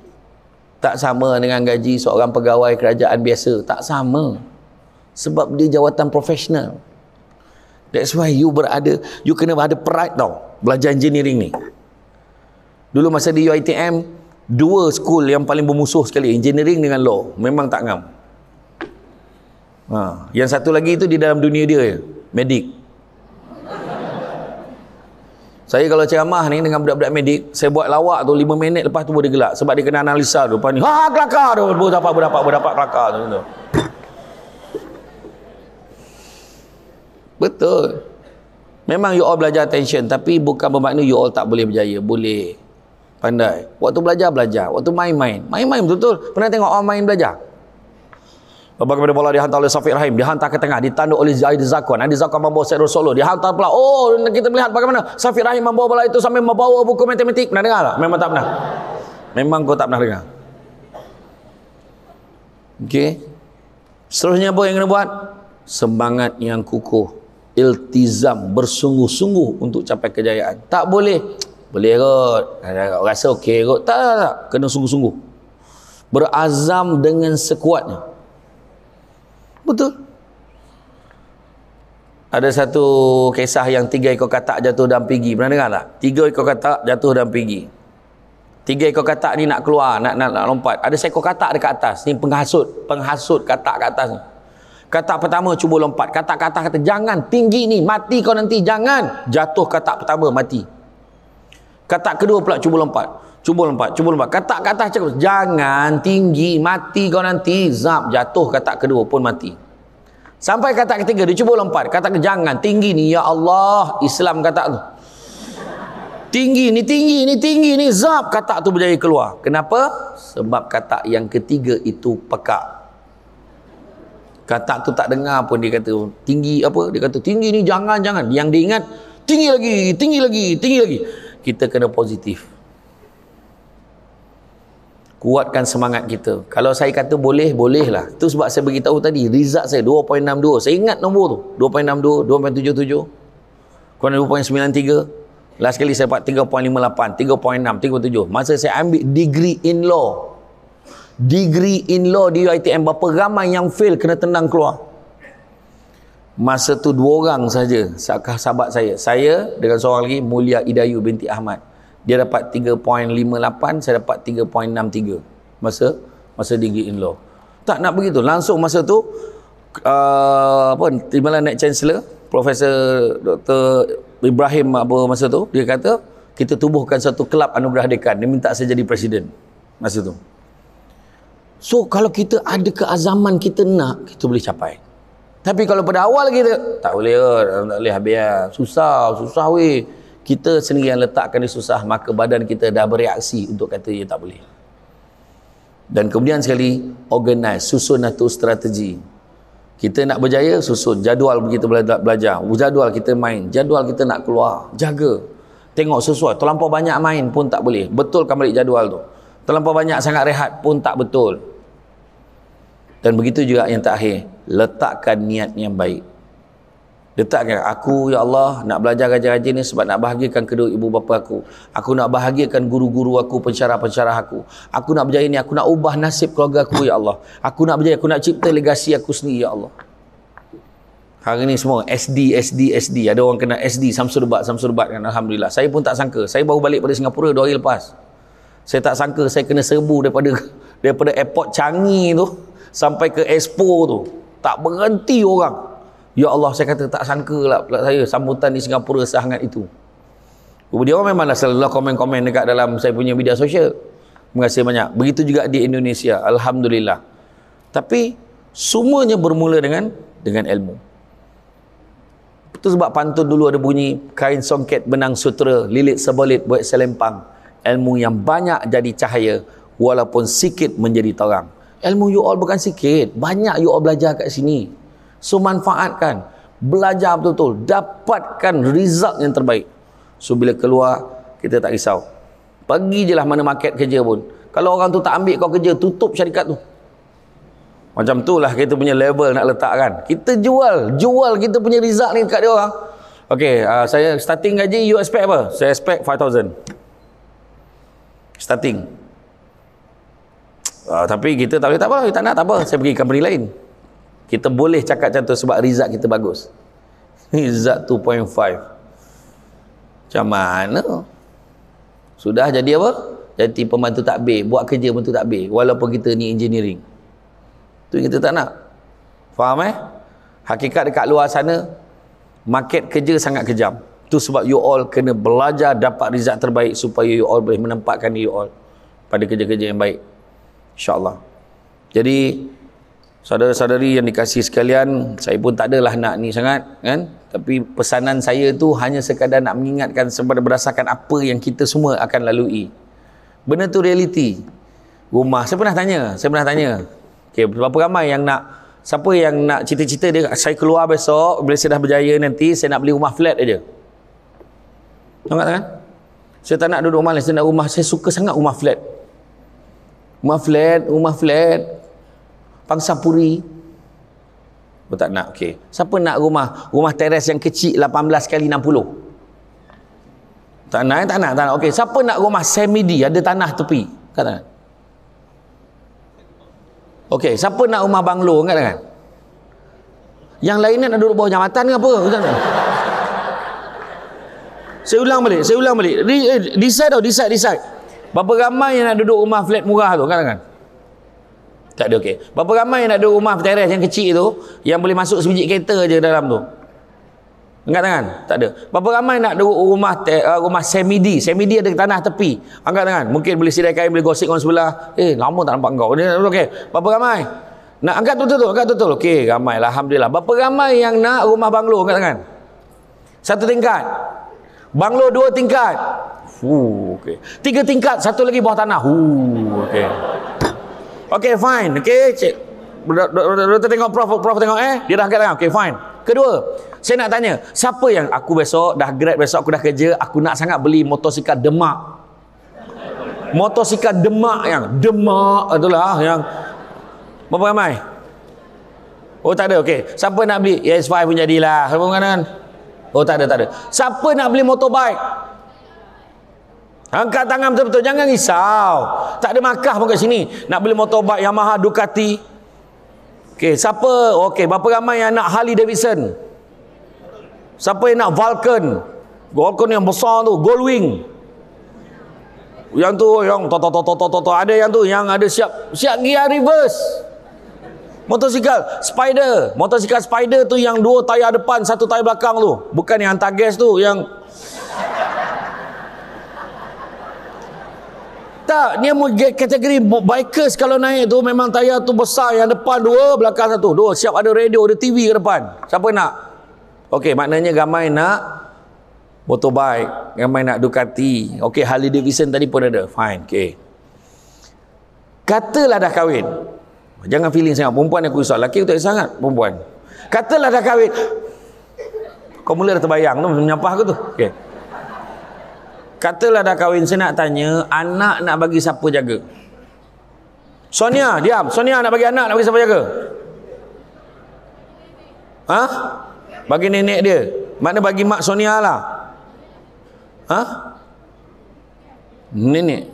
Speaker 1: Tak sama dengan gaji seorang pegawai kerajaan biasa. Tak sama. Sebab dia jawatan profesional. That's why you berada, you kena ada pride tau. Belajar engineering ni. Dulu masa di UITM, dua school yang paling bermusuh sekali engineering dengan law memang tak ngam ha. yang satu lagi itu di dalam dunia dia je medik saya kalau ceramah ni dengan budak-budak medik saya buat lawak tu lima minit lepas tu dia gelak sebab dia kena analisa tu lepas ni haa kelakar tu berdapat berdapat berdapat kelakar tu, tu. betul memang you all belajar attention tapi bukan bermakna you all tak boleh berjaya boleh pandai. Waktu belajar, belajar. Waktu main-main. Main-main betul-betul. Pernah tengok orang main belajar? Bagaimana bola dihantar oleh Safiq Rahim. Dihantar ke tengah. ditandu oleh Zaid Zakon. Adi Zakon membawa Syed Solo. Dihantar pula. Oh, kita melihat bagaimana Safiq Rahim membawa bola itu sampai membawa buku matematik. Pernah dengar tak? Memang tak pernah. Memang kau tak pernah dengar. Okey. Seterusnya apa yang kena buat? Semangat yang kukuh. Iltizam. Bersungguh-sungguh untuk capai kejayaan. Tak boleh. Boleh kot. Rasa okey kot. Tak, tak, tak. Kena sungguh-sungguh. Berazam dengan sekuatnya. Betul. Ada satu kisah yang tiga ekor katak jatuh dan pergi. Pernah dengar tak? Tiga ekor katak jatuh dan pergi. Tiga ekor katak ni nak keluar, nak, nak, nak lompat. Ada seekor katak dekat atas. Ni penghasut. Penghasut katak kat atas ni. Katak pertama cuba lompat. Katak-katak kata, jangan tinggi ni. Mati kau nanti. Jangan. Jatuh katak pertama, Mati. Katak kedua pula cuba lompat. Cuba lompat, cuba lompat. Katak kat atas cakap, jangan tinggi, mati kau nanti. Zap, jatuh katak kedua pun mati. Sampai katak ketiga, dia cuba lompat. Katak jangan, tinggi ni. Ya Allah, Islam katak tu. Tinggi ni, tinggi ni, tinggi ni. Zap, katak tu berjaya keluar. Kenapa? Sebab katak yang ketiga itu pekak. Katak tu tak dengar pun dia kata tinggi apa? Dia kata tinggi ni jangan jangan. Yang diingat tinggi lagi, tinggi lagi, tinggi lagi kita kena positif kuatkan semangat kita kalau saya kata boleh, boleh lah itu sebab saya beritahu tadi, result saya 2.62 saya ingat nombor tu, 2.62 2.77 kurang 2.93 last kali saya dapat 3.58 3.6, 3.7 masa saya ambil degree in law degree in law di UITM berapa ramai yang fail kena tenang keluar masa tu dua orang saja sahabat saya saya dengan seorang lagi Mulia Idayu binti Ahmad dia dapat 3.58 saya dapat 3.63 masa masa degree in law tak nak begitu langsung masa tu uh, apa timbalan naik chancellor profesor Dr Ibrahim apa masa tu dia kata kita tubuhkan satu kelab anugerah dekan dia minta saya jadi presiden masa tu so kalau kita ada keazaman kita nak kita boleh capai tapi kalau pada awal kita, tak boleh, tak boleh habis. Kan? Susah, susah weh. Kita sendiri yang letakkan dia susah, maka badan kita dah bereaksi untuk kata dia tak boleh. Dan kemudian sekali, organize, susun atau lah strategi. Kita nak berjaya, susun. Jadual kita belajar. Jadual kita main. Jadual kita nak keluar. Jaga. Tengok sesuai. Terlampau banyak main pun tak boleh. Betulkan balik jadual tu. Terlampau banyak sangat rehat pun tak betul dan begitu juga yang terakhir letakkan niat yang baik letakkan aku ya Allah nak belajar rajin-rajin ni sebab nak bahagiakan kedua ibu bapa aku aku nak bahagiakan guru-guru aku pencerah-pencerah aku aku nak berjaya ni aku nak ubah nasib keluarga aku ya Allah aku nak berjaya aku nak cipta legasi aku sendiri ya Allah hari ni semua SD SD SD ada orang kena SD Samsurbat Samsurbat kan Alhamdulillah saya pun tak sangka saya baru balik dari Singapura dua hari lepas saya tak sangka saya kena serbu daripada daripada airport Changi tu sampai ke expo tu tak berhenti orang ya Allah saya kata tak sangka lah pula saya sambutan di Singapura sangat itu dia orang memang dah selalu komen-komen dekat dalam saya punya media sosial terima kasih banyak begitu juga di Indonesia Alhamdulillah tapi semuanya bermula dengan dengan ilmu itu sebab pantun dulu ada bunyi kain songket benang sutera lilit sebalit buat selempang ilmu yang banyak jadi cahaya walaupun sikit menjadi terang Ilmu you all bukan sikit. Banyak you all belajar kat sini. So manfaatkan. Belajar betul-betul. Dapatkan result yang terbaik. So bila keluar, kita tak risau. Pergi je lah mana market kerja pun. Kalau orang tu tak ambil kau kerja, tutup syarikat tu. Macam tu lah kita punya level nak letak kan. Kita jual. Jual kita punya result ni kat dia orang. Okay, uh, saya starting gaji, you expect apa? Saya expect 5,000. Starting. Uh, tapi kita tak boleh, tak apa, kita tak nak, tak apa. Saya pergi company lain. Kita boleh cakap macam tu sebab result kita bagus. Result 2.5. Macam mana? Sudah jadi apa? Jadi pembantu takbir. Buat kerja tak takbir. Walaupun kita ni engineering. tu kita tak nak. Faham eh? Hakikat dekat luar sana, market kerja sangat kejam. Tu sebab you all kena belajar dapat result terbaik supaya you all boleh menempatkan you all pada kerja-kerja yang baik. InsyaAllah. Jadi, saudara-saudari yang dikasih sekalian, saya pun tak adalah nak ni sangat, kan? Tapi pesanan saya tu hanya sekadar nak mengingatkan sebab berdasarkan apa yang kita semua akan lalui. Benda tu realiti. Rumah, saya pernah tanya, saya pernah tanya. Okay, berapa ramai yang nak, siapa yang nak cerita-cerita dia, saya keluar besok, bila saya dah berjaya nanti, saya nak beli rumah flat aja. Tengok tak kan? Saya tak nak duduk rumah lain, saya nak rumah, saya suka sangat rumah flat rumah flat, rumah flat, pangsa puri. Aku tak nak, okey. Siapa nak rumah, rumah teres yang kecil 18 kali 60? Tak nak, eh? tak nak, tak nak. Okey, siapa nak rumah semidi, ada tanah tepi? Kata. Okey, siapa nak rumah banglo, kata kan? Yang lainnya nak duduk bawah jambatan ke apa? Kata kan? Saya ulang balik, saya ulang balik. Re, eh, decide tau, decide, decide. Berapa ramai yang nak duduk rumah flat murah tu? Kan, kan? Tak ada okey. Berapa ramai yang nak duduk rumah teres yang kecil tu yang boleh masuk sebiji kereta je dalam tu? Angkat tangan. Tak ada. Berapa ramai nak duduk rumah eh, rumah semi semi Semidi ada tanah tepi. Angkat tangan. Mungkin boleh sidai kain, boleh gosip orang sebelah. Eh, lama tak nampak kau. Okey. Berapa ramai? Nak angkat tu tu Angkat tu tu. Okey, ramai. Lah. Alhamdulillah. Berapa ramai yang nak rumah banglo? Angkat tangan. Satu tingkat. Banglo dua tingkat. Huh, okay. Tiga tingkat, satu lagi bawah tanah. Huh, okay. Okay, fine. Okay, cik. Doktor tengok, prof, prof tengok eh. Dia dah angkat tangan. Okay, fine. Kedua, saya nak tanya. Siapa yang aku besok, dah grad besok, aku dah kerja, aku nak sangat beli motosikal demak. Motosikal demak yang demak itulah yang berapa ramai? Oh tak ada, okey. Siapa nak beli? Yes, five lah. pun jadilah. Siapa kanan? Oh tak ada, tak ada. Siapa nak beli motorbike? Angkat tangan betul-betul. Jangan risau. Tak ada makah pun kat sini. Nak beli motorbike Yamaha Ducati. Okey, siapa? Okey, berapa ramai yang nak Harley Davidson? Siapa yang nak Vulcan? Vulcan yang besar tu, Goldwing. Yang tu yang to to to to to to ada yang tu yang ada siap siap gear reverse. Motosikal Spider, motosikal Spider tu yang dua tayar depan, satu tayar belakang tu. Bukan yang Tagas tu, yang tak ni kategori bikers kalau naik tu memang tayar tu besar yang depan dua belakang satu dua siap ada radio ada TV ke depan siapa nak Okey, maknanya ramai nak motorbike ramai nak Ducati Okey, Harley Davidson tadi pun ada fine Okey. katalah dah kahwin jangan feeling sangat perempuan yang risau lelaki aku sangat perempuan katalah dah kahwin kau mula dah terbayang tu menyampah aku tu Okey. Katalah dah kahwin, saya nak tanya, anak nak bagi siapa jaga? Sonia, diam. Sonia nak bagi anak, nak bagi siapa jaga? Ha? Bagi nenek dia. Mana bagi mak Sonia lah. Ha? Nenek.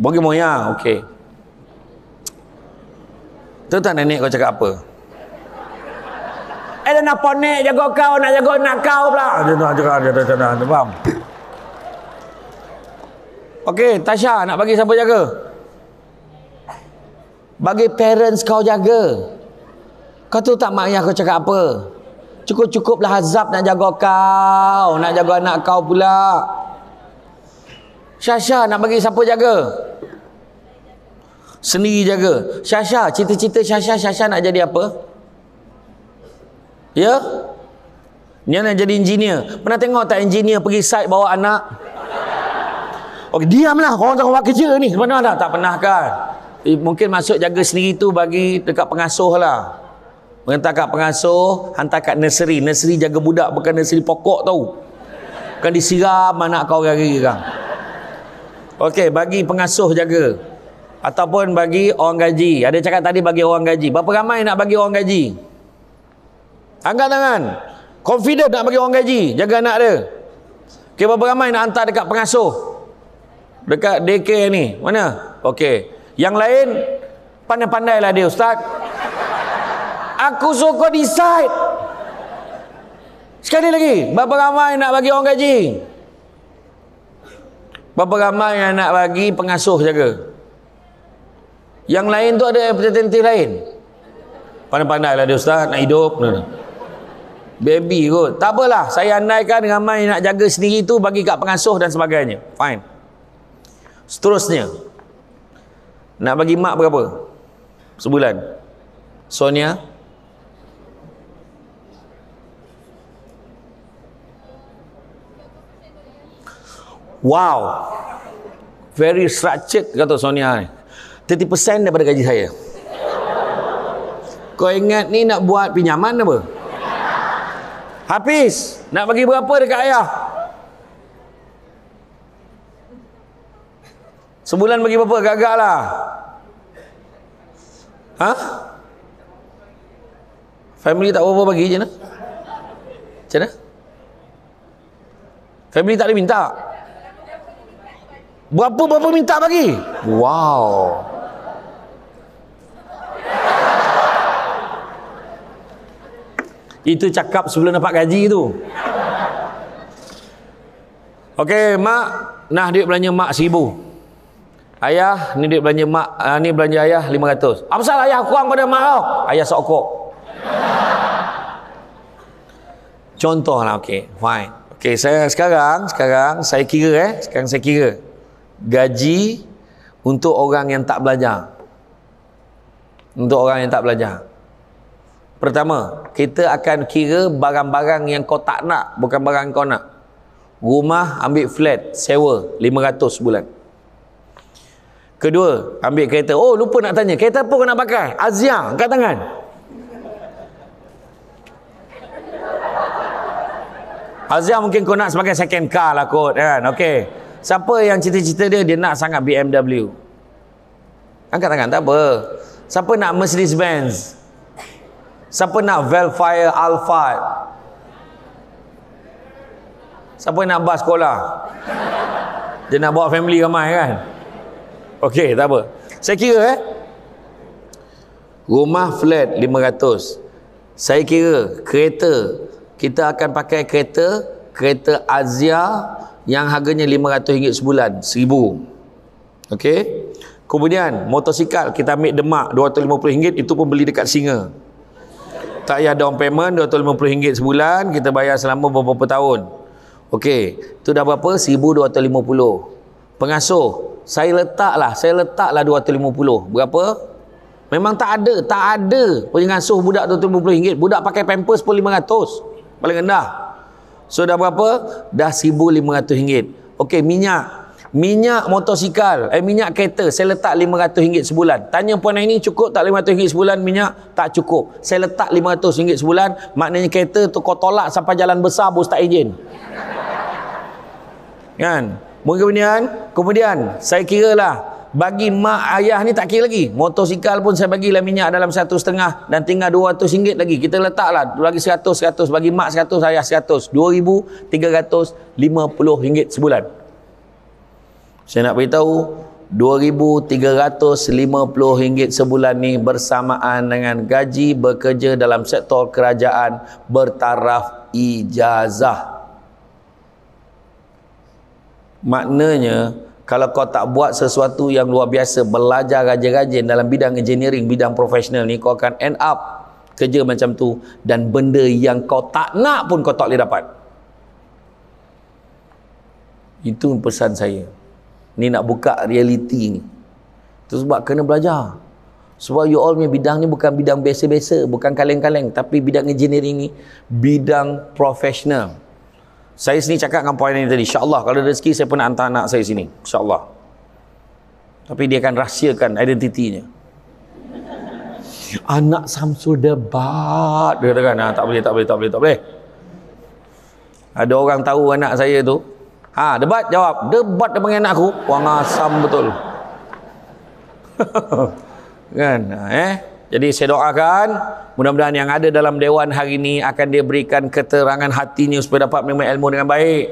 Speaker 1: Bagi Moya, okey. Tahu tak nenek kau cakap apa? Eh, nak ponek jaga kau, nak jaga nak kau pula. Dia nak cakap, dia nak cakap, dia faham. Okey, Tasha nak bagi siapa jaga? Bagi parents kau jaga. Kau tu tak maknya aku cakap apa? Cukup-cukuplah azab nak jaga kau, nak jaga anak kau pula. Syasha nak bagi siapa jaga? Sendiri jaga. Syasha, cita-cita Syasha, Syasha nak jadi apa? Ya? Yeah? Dia nak jadi engineer. Pernah tengok tak engineer pergi site bawa anak? Okey, diamlah orang tengah buat kerja ni. Mana dah tak pernah kan? Eh, mungkin masuk jaga sendiri tu bagi dekat pengasuh lah. Hantar kat pengasuh, hantar kat nursery. Nursery jaga budak bukan nursery pokok tau. Bukan disiram anak kau hari-hari kan. Okey, bagi pengasuh jaga. Ataupun bagi orang gaji. Ada cakap tadi bagi orang gaji. Berapa ramai nak bagi orang gaji? Angkat tangan. Confident nak bagi orang gaji. Jaga anak dia. Okey, berapa ramai nak hantar dekat pengasuh? dekat daycare ni mana okey yang lain pandai-pandailah dia ustaz aku suka side sekali lagi berapa ramai nak bagi orang gaji berapa ramai yang nak bagi pengasuh jaga yang lain tu ada representatif lain pandai-pandailah dia ustaz nak hidup baby kot tak apalah saya andaikan ramai nak jaga sendiri tu bagi kat pengasuh dan sebagainya fine Seterusnya Nak bagi mak berapa? Sebulan Sonia Wow Very structured kata Sonia ni 30% daripada gaji saya Kau ingat ni nak buat pinjaman apa? Habis Nak bagi berapa dekat ayah? Sebulan bagi berapa? Gagal lah. Ha? Family tak apa apa bagi je lah. Macam mana? Family tak ada minta. Berapa-berapa minta bagi? Wow. Itu cakap sebelum dapat gaji tu. Okey, mak. Nah, duit belanja mak seribu. Ayah, ni duit belanja mak, uh, ni belanja ayah 500. Apa salah ayah kurang pada mak kau? Ayah sokok. Contohlah Okay, fine. Okay, saya sekarang, sekarang saya kira eh, sekarang saya kira gaji untuk orang yang tak belajar. Untuk orang yang tak belajar. Pertama, kita akan kira barang-barang yang kau tak nak, bukan barang kau nak. Rumah ambil flat, sewa 500 bulan. Kedua, ambil kereta. Oh, lupa nak tanya. Kereta apa kau nak pakai? Azia, angkat tangan. Azia mungkin kau nak sebagai second car lah kot kan. Okey. Siapa yang cerita cerita dia dia nak sangat BMW? Angkat tangan, tak apa. Siapa nak Mercedes Benz? Siapa nak Velfire Alfa? Siapa nak bas sekolah? Dia nak bawa family ramai kan? Okey, tak apa. Saya kira eh. Rumah flat 500. Saya kira kereta. Kita akan pakai kereta. Kereta Azia yang harganya RM500 sebulan. RM1,000. Okey. Kemudian motosikal kita ambil demak rm ringgit itu pun beli dekat singa. Tak payah down payment rm ringgit sebulan. Kita bayar selama beberapa tahun. Okey. Itu dah berapa? RM1,250. Pengasuh saya letaklah, saya letaklah 250. Berapa? Memang tak ada, tak ada pengasuh budak RM250. Budak pakai pampers pun 500 Paling rendah. So, dah berapa? Dah RM1,500. Okey, minyak. Minyak motosikal, eh, minyak kereta, saya letak RM500 sebulan. Tanya puan ini, cukup tak RM500 sebulan minyak? Tak cukup. Saya letak RM500 sebulan, maknanya kereta tu kau tolak sampai jalan besar, bos tak izin. kan? Mungkin Kemudian, kemudian saya kira lah bagi mak ayah ni tak kira lagi. Motosikal pun saya bagilah minyak dalam satu setengah dan tinggal dua ratus ringgit lagi. Kita letak lah lagi seratus, seratus. Bagi mak seratus, ayah seratus. Dua ribu, tiga ratus, lima puluh ringgit sebulan. Saya nak beritahu, dua ribu, tiga ratus, lima puluh ringgit sebulan ni bersamaan dengan gaji bekerja dalam sektor kerajaan bertaraf ijazah maknanya kalau kau tak buat sesuatu yang luar biasa belajar rajin-rajin dalam bidang engineering bidang profesional ni kau akan end up kerja macam tu dan benda yang kau tak nak pun kau tak boleh dapat itu pesan saya ni nak buka realiti ni tu sebab kena belajar sebab you all ni bidang ni bukan bidang biasa-biasa bukan kaleng-kaleng tapi bidang engineering ni bidang profesional saya sini cakap dengan puan ini tadi. InsyaAllah kalau ada rezeki saya pun nak hantar anak saya sini. InsyaAllah. Tapi dia akan rahsiakan identitinya. Anak Samsul debat. Dia kata kan, ah, tak boleh, tak boleh, tak boleh, tak boleh. Ada orang tahu anak saya tu. Ha, debat jawab. Debat dia panggil anak aku. Wang asam betul. kan, ha, eh? Jadi saya doakan mudah-mudahan yang ada dalam dewan hari ini akan dia berikan keterangan hatinya supaya dapat memahami ilmu dengan baik.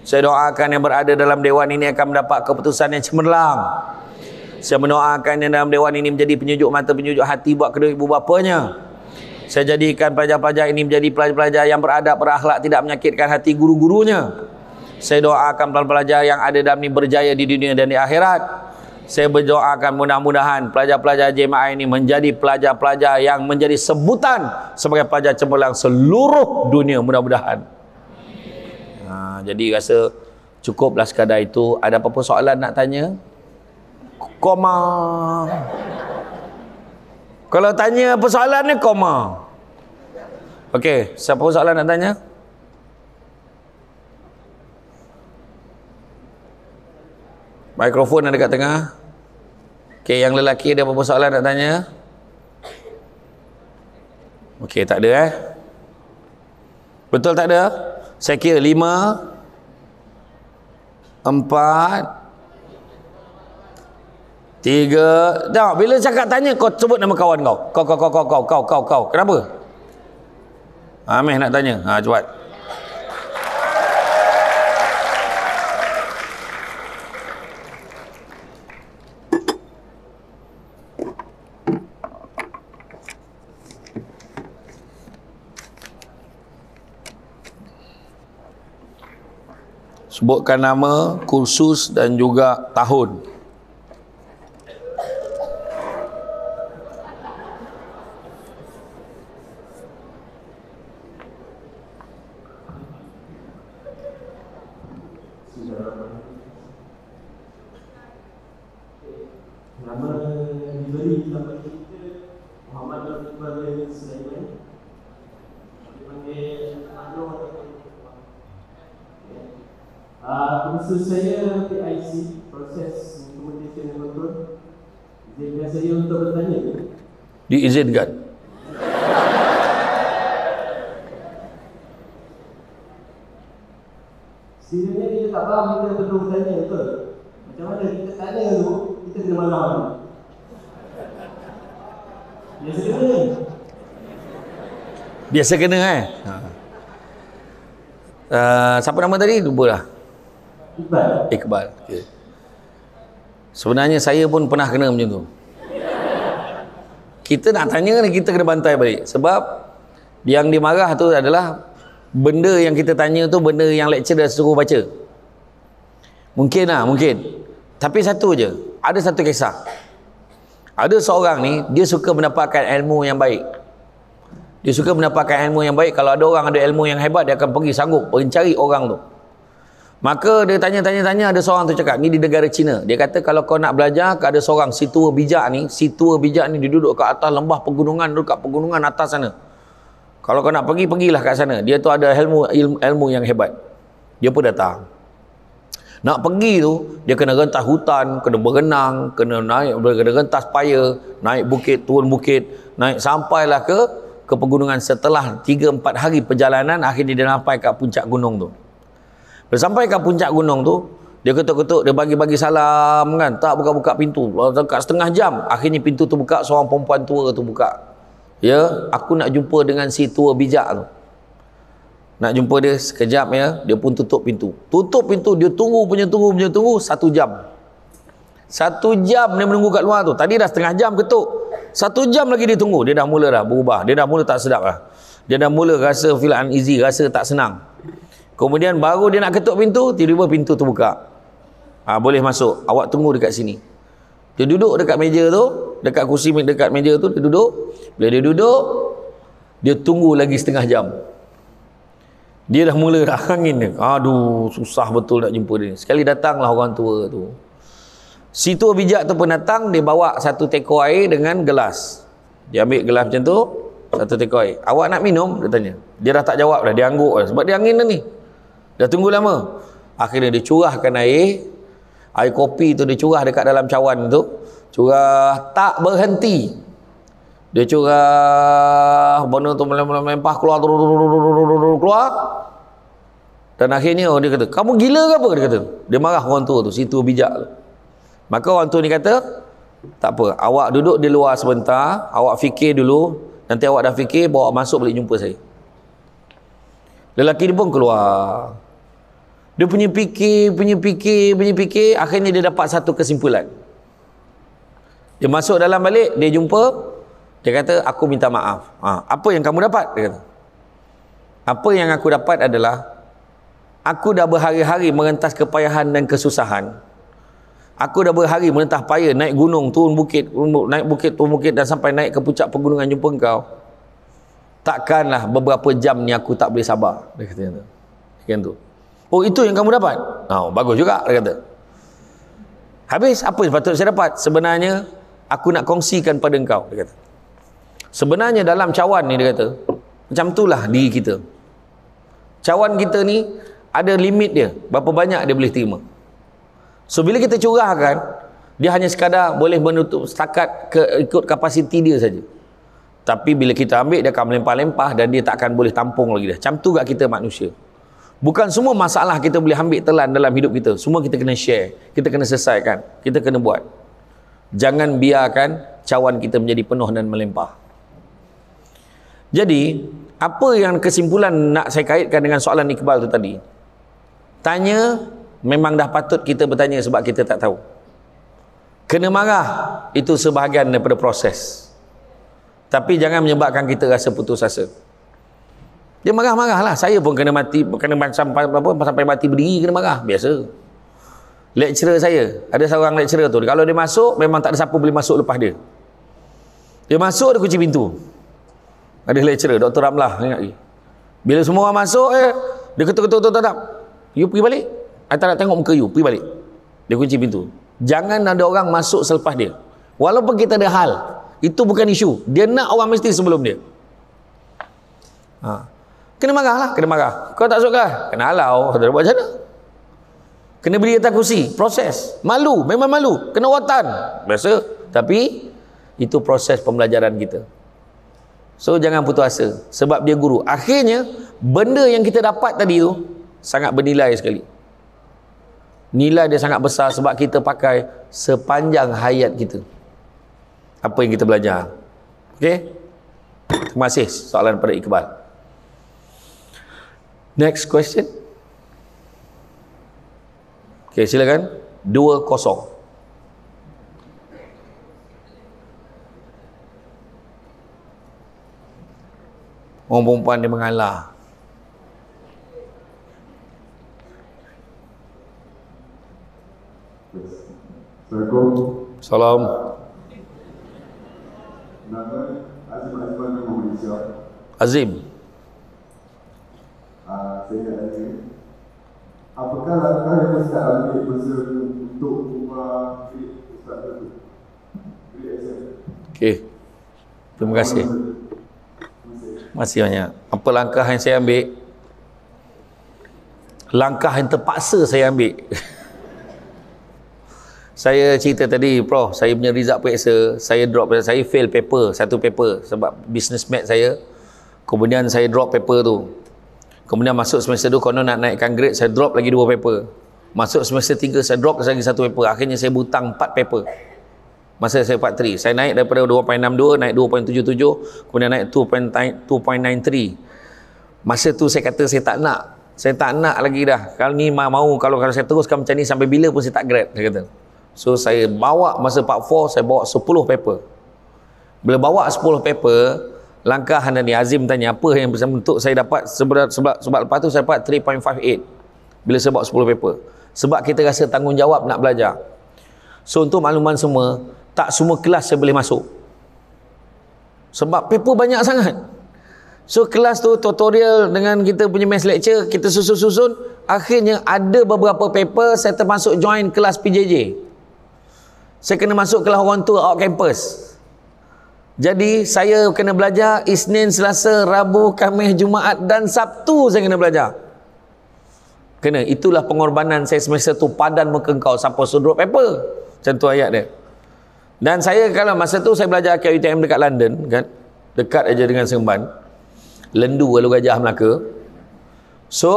Speaker 1: Saya doakan yang berada dalam dewan ini akan mendapat keputusan yang cemerlang. Saya mendoakan yang dalam dewan ini menjadi penyujuk mata penyujuk hati buat kedua ibu bapanya. Saya jadikan pelajar-pelajar ini menjadi pelajar-pelajar yang beradab berakhlak tidak menyakitkan hati guru-gurunya. Saya doakan pelajar-pelajar yang ada dalam ini berjaya di dunia dan di akhirat saya berdoakan mudah-mudahan pelajar-pelajar JMI ini menjadi pelajar-pelajar yang menjadi sebutan sebagai pelajar cemerlang seluruh dunia mudah-mudahan ha, jadi rasa cukuplah sekadar itu ada apa-apa soalan nak tanya koma kalau tanya apa soalan ni koma Okey, siapa soalan nak tanya? Mikrofon ada dekat tengah. Okey, yang lelaki ada apa-apa soalan nak tanya? Okey, tak ada eh. Betul tak ada? Saya kira lima. Empat. Tiga. Tengok bila cakap tanya, kau sebut nama kawan kau. Kau, kau, kau, kau, kau, kau, kau, kau. Kenapa? Amir nak tanya. Ha, cepat. sebutkan nama, kursus dan juga tahun diizinkan sebenarnya kita tak faham kita perlu bertanya macam mana kita tak ada kita kena malam tu biasa kena biasa kena eh? ha. Uh, siapa nama tadi? Lupa lah. Iqbal. Iqbal. Okay. Sebenarnya saya pun pernah kena macam tu kita nak tanya ni kita kena bantai balik sebab yang dimarah tu adalah benda yang kita tanya tu benda yang lecturer dah suruh baca mungkin lah mungkin tapi satu je ada satu kisah ada seorang ni dia suka mendapatkan ilmu yang baik dia suka mendapatkan ilmu yang baik kalau ada orang ada ilmu yang hebat dia akan pergi sanggup pergi cari orang tu Maka dia tanya-tanya-tanya ada seorang tu cakap, ni di negara Cina. Dia kata kalau kau nak belajar, kau ada seorang si tua bijak ni, si tua bijak ni dia duduk kat atas lembah pegunungan, duduk kat pegunungan atas sana. Kalau kau nak pergi, pergilah kat sana. Dia tu ada ilmu, ilmu, ilmu yang hebat. Dia pun datang. Nak pergi tu, dia kena rentas hutan, kena berenang, kena naik, kena rentas paya, naik bukit, turun bukit, naik sampailah ke ke pegunungan setelah 3-4 hari perjalanan, akhirnya dia sampai kat puncak gunung tu. Dia sampai ke puncak gunung tu, dia ketuk-ketuk, dia bagi-bagi salam kan, tak buka-buka pintu. Dekat setengah jam, akhirnya pintu tu buka, seorang perempuan tua tu buka. Ya, aku nak jumpa dengan si tua bijak tu. Nak jumpa dia sekejap ya, dia pun tutup pintu. Tutup pintu, dia tunggu punya tunggu punya tunggu, satu jam. Satu jam dia menunggu kat luar tu. Tadi dah setengah jam ketuk. Satu jam lagi dia tunggu. Dia dah mula dah berubah. Dia dah mula tak sedap lah. Dia dah mula rasa feel uneasy, rasa tak senang. Kemudian baru dia nak ketuk pintu, tiba-tiba pintu terbuka. Ha, boleh masuk. Awak tunggu dekat sini. Dia duduk dekat meja tu, dekat kursi dekat meja tu, dia duduk. Bila dia duduk, dia tunggu lagi setengah jam. Dia dah mula dah angin dia. Aduh, susah betul nak jumpa dia. Sekali datanglah orang tua tu. Si tua bijak tu pun datang, dia bawa satu teko air dengan gelas. Dia ambil gelas macam tu, satu teko air. Awak nak minum? Dia tanya. Dia dah tak jawab dah, dia angguk dah. Sebab dia angin dah ni. Dah tunggu lama. Akhirnya dia curahkan air. Air kopi tu dia curah dekat dalam cawan tu. Curah tak berhenti. Dia curah benda tu melempah keluar. Keluar. Dan akhirnya oh dia kata, kamu gila ke apa? Dia kata, dia marah orang tua tu, situ bijak Maka orang tua ni kata, tak apa, awak duduk di luar sebentar, awak fikir dulu, nanti awak dah fikir, bawa masuk balik jumpa saya. Lelaki ni pun keluar. Dia punya fikir, punya fikir, punya fikir. Akhirnya dia dapat satu kesimpulan. Dia masuk dalam balik, dia jumpa. Dia kata, aku minta maaf. Ha, apa yang kamu dapat? Dia kata. Apa yang aku dapat adalah, aku dah berhari-hari merentas kepayahan dan kesusahan. Aku dah berhari merentas payah, naik gunung, turun bukit, naik bukit, turun bukit dan sampai naik ke puncak pegunungan jumpa engkau. Takkanlah beberapa jam ni aku tak boleh sabar. Dia kata. Dia kata. Dia kata. Oh itu yang kamu dapat? Oh, bagus juga dia kata. Habis apa yang patut saya dapat? Sebenarnya aku nak kongsikan pada engkau dia kata. Sebenarnya dalam cawan ni dia kata, macam itulah diri kita. Cawan kita ni ada limit dia, berapa banyak dia boleh terima. So bila kita curahkan, dia hanya sekadar boleh menutup setakat ke, ikut kapasiti dia saja. Tapi bila kita ambil, dia akan melempah-lempah dan dia tak akan boleh tampung lagi dah. Macam tu kat kita manusia. Bukan semua masalah kita boleh ambil telan dalam hidup kita. Semua kita kena share. Kita kena selesaikan. Kita kena buat. Jangan biarkan cawan kita menjadi penuh dan melempah. Jadi, apa yang kesimpulan nak saya kaitkan dengan soalan Iqbal tu tadi? Tanya, memang dah patut kita bertanya sebab kita tak tahu. Kena marah, itu sebahagian daripada proses. Tapi jangan menyebabkan kita rasa putus asa. Dia marah-marah lah. Saya pun kena mati, kena sampai apa, sampai mati berdiri kena marah. Biasa. Lecturer saya, ada seorang lecturer tu. Kalau dia masuk, memang tak ada siapa boleh masuk lepas dia. Dia masuk, dia kunci pintu. Ada lecturer, Dr. Ramlah. Ingat lagi. Bila semua orang masuk, eh, dia ketuk-ketuk-ketuk. You pergi balik. I tak nak tengok muka you. Pergi balik. Dia kunci pintu. Jangan ada orang masuk selepas dia. Walaupun kita ada hal, itu bukan isu. Dia nak orang mesti sebelum dia. Ha kena marahlah kena marah kau tak suka kena halau kau buat macam kena beli atas kursi proses malu memang malu kena watan biasa tapi itu proses pembelajaran kita so jangan putus asa sebab dia guru akhirnya benda yang kita dapat tadi tu sangat bernilai sekali nilai dia sangat besar sebab kita pakai sepanjang hayat kita apa yang kita belajar Okay. terima kasih soalan pada Iqbal Next question. Okay, silakan. Dua kosong. Orang perempuan dia mengalah. Assalamualaikum. Salam. Nama Azim Azim Azim Azim. Ah, saya Apakah langkah yang Ustaz ambil masa untuk rumah Ustaz itu? Okey. Terima kasih. Masih banyak. Apa langkah yang saya ambil? Langkah yang terpaksa saya ambil. saya cerita tadi, bro, saya punya result periksa, saya drop, saya fail paper, satu paper sebab business mat saya. Kemudian saya drop paper tu. Kemudian masuk semester 2 konon nak naikkan grade saya drop lagi 2 paper. Masuk semester 3 saya drop lagi 1 paper. Akhirnya saya butang 4 paper. Masa saya part 3, saya naik daripada 2.62 naik 2.77 kemudian naik 2.93. Masa tu saya kata saya tak nak. Saya tak nak lagi dah. Kalau ni mau kalau kalau saya teruskan macam ni sampai bila pun saya tak grade saya kata. So saya bawa masa part 4 saya bawa 10 paper. Bila bawa 10 paper, langkah Hana ni Azim tanya apa yang bentuk saya dapat sebab, sebab, sebab lepas tu saya dapat 3.58 bila sebab 10 paper sebab kita rasa tanggungjawab nak belajar so untuk makluman semua tak semua kelas saya boleh masuk sebab paper banyak sangat so kelas tu tutorial dengan kita punya mass lecture kita susun-susun akhirnya ada beberapa paper saya termasuk join kelas PJJ saya kena masuk kelas orang tua out campus jadi saya kena belajar Isnin, Selasa, Rabu, Khamis, Jumaat dan Sabtu saya kena belajar. Kena, itulah pengorbanan saya semasa tu padan muka kau sampai sudut paper. Macam ayat dia. Dan saya kalau masa tu saya belajar ke UTM dekat London kan, dekat aja dengan Seremban. Lendu lalu gajah Melaka. So,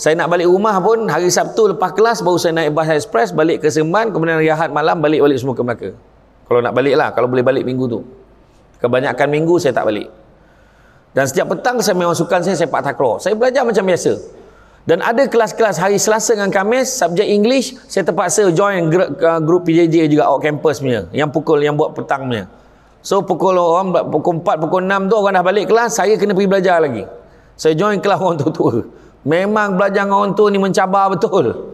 Speaker 1: saya nak balik rumah pun hari Sabtu lepas kelas baru saya naik bas express balik ke Seremban kemudian rehat malam balik-balik semua ke Melaka. Kalau nak balik lah, kalau boleh balik minggu tu kebanyakan minggu saya tak balik dan setiap petang saya memang suka saya sepak takraw saya belajar macam biasa dan ada kelas-kelas hari Selasa dengan Khamis subjek English saya terpaksa join grup uh, PJJ juga out campus punya yang pukul yang buat petang punya so pukul orang pukul 4 pukul 6 tu orang dah balik kelas saya kena pergi belajar lagi saya join kelas orang tua-tua memang belajar dengan orang tua ni mencabar betul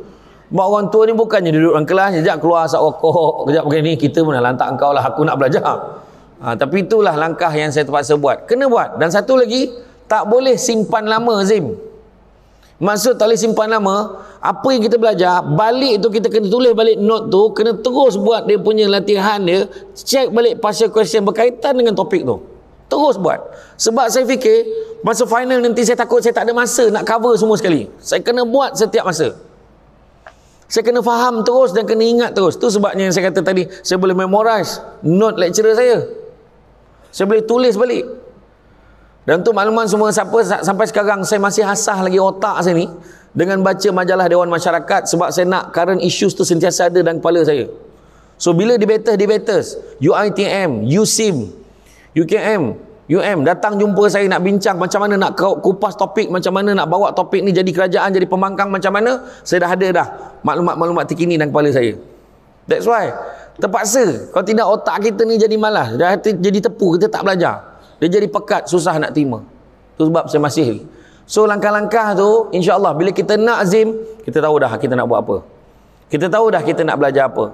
Speaker 1: Mak orang tua ni bukannya duduk dalam kelas, sekejap keluar asap rokok, sekejap begini, kita pun dah lantak engkau lah, aku nak belajar. Ha, tapi itulah langkah yang saya terpaksa buat. Kena buat. Dan satu lagi, tak boleh simpan lama, Zim. Maksud tak boleh simpan lama, apa yang kita belajar, balik tu kita kena tulis balik note tu, kena terus buat dia punya latihan dia, check balik pasal question berkaitan dengan topik tu. Terus buat. Sebab saya fikir, masa final nanti saya takut saya tak ada masa nak cover semua sekali. Saya kena buat setiap masa. Saya kena faham terus dan kena ingat terus. Tu sebabnya yang saya kata tadi, saya boleh memorize note lecturer saya. Saya boleh tulis balik. Dan tu makluman semua siapa sampai sekarang saya masih hasah lagi otak saya ni dengan baca majalah Dewan Masyarakat sebab saya nak current issues tu sentiasa ada dalam kepala saya. So bila debaters debaters, UITM, USIM, UKM, UM datang jumpa saya nak bincang macam mana nak kupas topik, macam mana nak bawa topik ni jadi kerajaan, jadi pemangkang, macam mana, saya dah ada dah maklumat-maklumat terkini dalam kepala saya. That's why Terpaksa. Kalau tidak otak kita ni jadi malas. Dah jadi tepu. Kita tak belajar. Dia jadi pekat. Susah nak terima. Itu sebab saya masih. So langkah-langkah tu. insya Allah Bila kita nak azim. Kita tahu dah kita nak buat apa. Kita tahu dah kita nak belajar apa.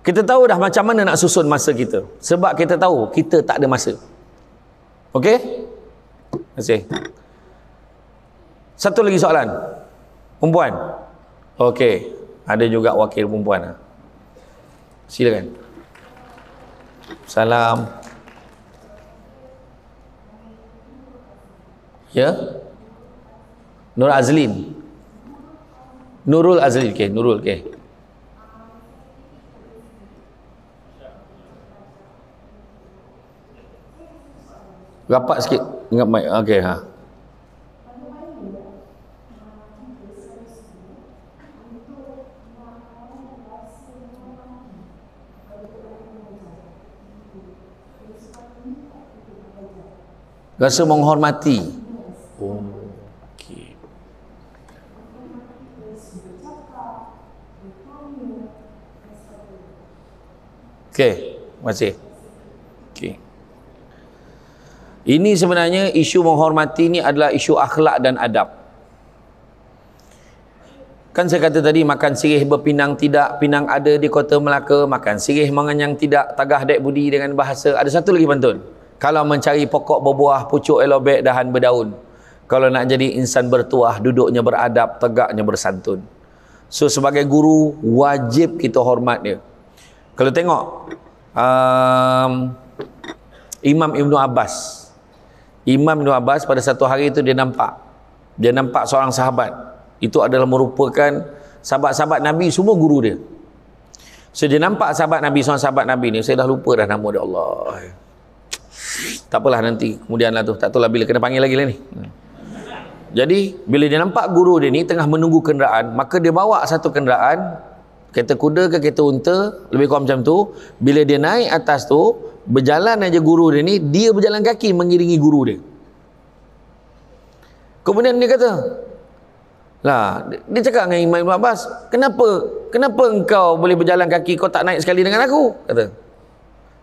Speaker 1: Kita tahu dah macam mana nak susun masa kita. Sebab kita tahu kita tak ada masa. Okay, Terima kasih. Satu lagi soalan. Perempuan. Okay, Ada juga wakil perempuan. Okey. Ah. Silakan. Salam. Ya. Nur Azlin. Nurul Azlin okay, Nurul okay. Rapat sikit dengan mic. Okey ha. rasa menghormati Okey, masih. Okey. Ini sebenarnya isu menghormati ini adalah isu akhlak dan adab. Kan saya kata tadi makan sirih berpinang tidak, pinang ada di Kota Melaka, makan sirih mengenyang tidak, tagah dek budi dengan bahasa. Ada satu lagi pantun kalau mencari pokok berbuah pucuk elobek dahan berdaun kalau nak jadi insan bertuah duduknya beradab tegaknya bersantun so sebagai guru wajib kita hormat dia kalau tengok um, Imam Ibn Abbas Imam Ibn Abbas pada satu hari itu dia nampak dia nampak seorang sahabat itu adalah merupakan sahabat-sahabat Nabi semua guru dia so dia nampak sahabat Nabi seorang sahabat Nabi ni saya dah lupa dah nama dia Allah tak apalah nanti kemudianlah tu tak tahulah bila kena panggil lagi lah ni hmm. jadi bila dia nampak guru dia ni tengah menunggu kenderaan maka dia bawa satu kenderaan kereta kuda ke kereta unta lebih kurang macam tu bila dia naik atas tu berjalan aja guru dia ni dia berjalan kaki mengiringi guru dia kemudian dia kata lah dia cakap dengan Imam Ibn Abbas kenapa kenapa engkau boleh berjalan kaki kau tak naik sekali dengan aku kata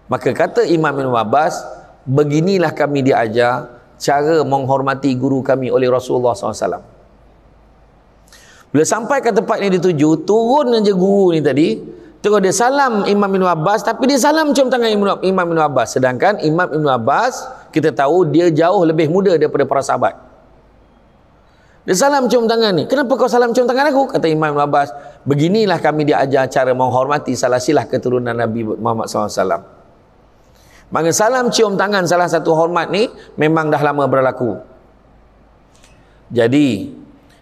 Speaker 1: Maka kata Imam Ibn Abbas, beginilah kami diajar cara menghormati guru kami oleh Rasulullah SAW. Bila sampai ke tempat yang dituju, turun saja guru ni tadi, terus dia salam Imam Ibn Abbas, tapi dia salam cium tangan Imam Ibn Abbas. Sedangkan Imam Ibn Abbas, kita tahu dia jauh lebih muda daripada para sahabat. Dia salam cium tangan ni. Kenapa kau salam cium tangan aku? Kata Imam Ibn Abbas. Beginilah kami diajar cara menghormati salah silah keturunan Nabi Muhammad SAW. Maka salam cium tangan salah satu hormat ni memang dah lama berlaku. Jadi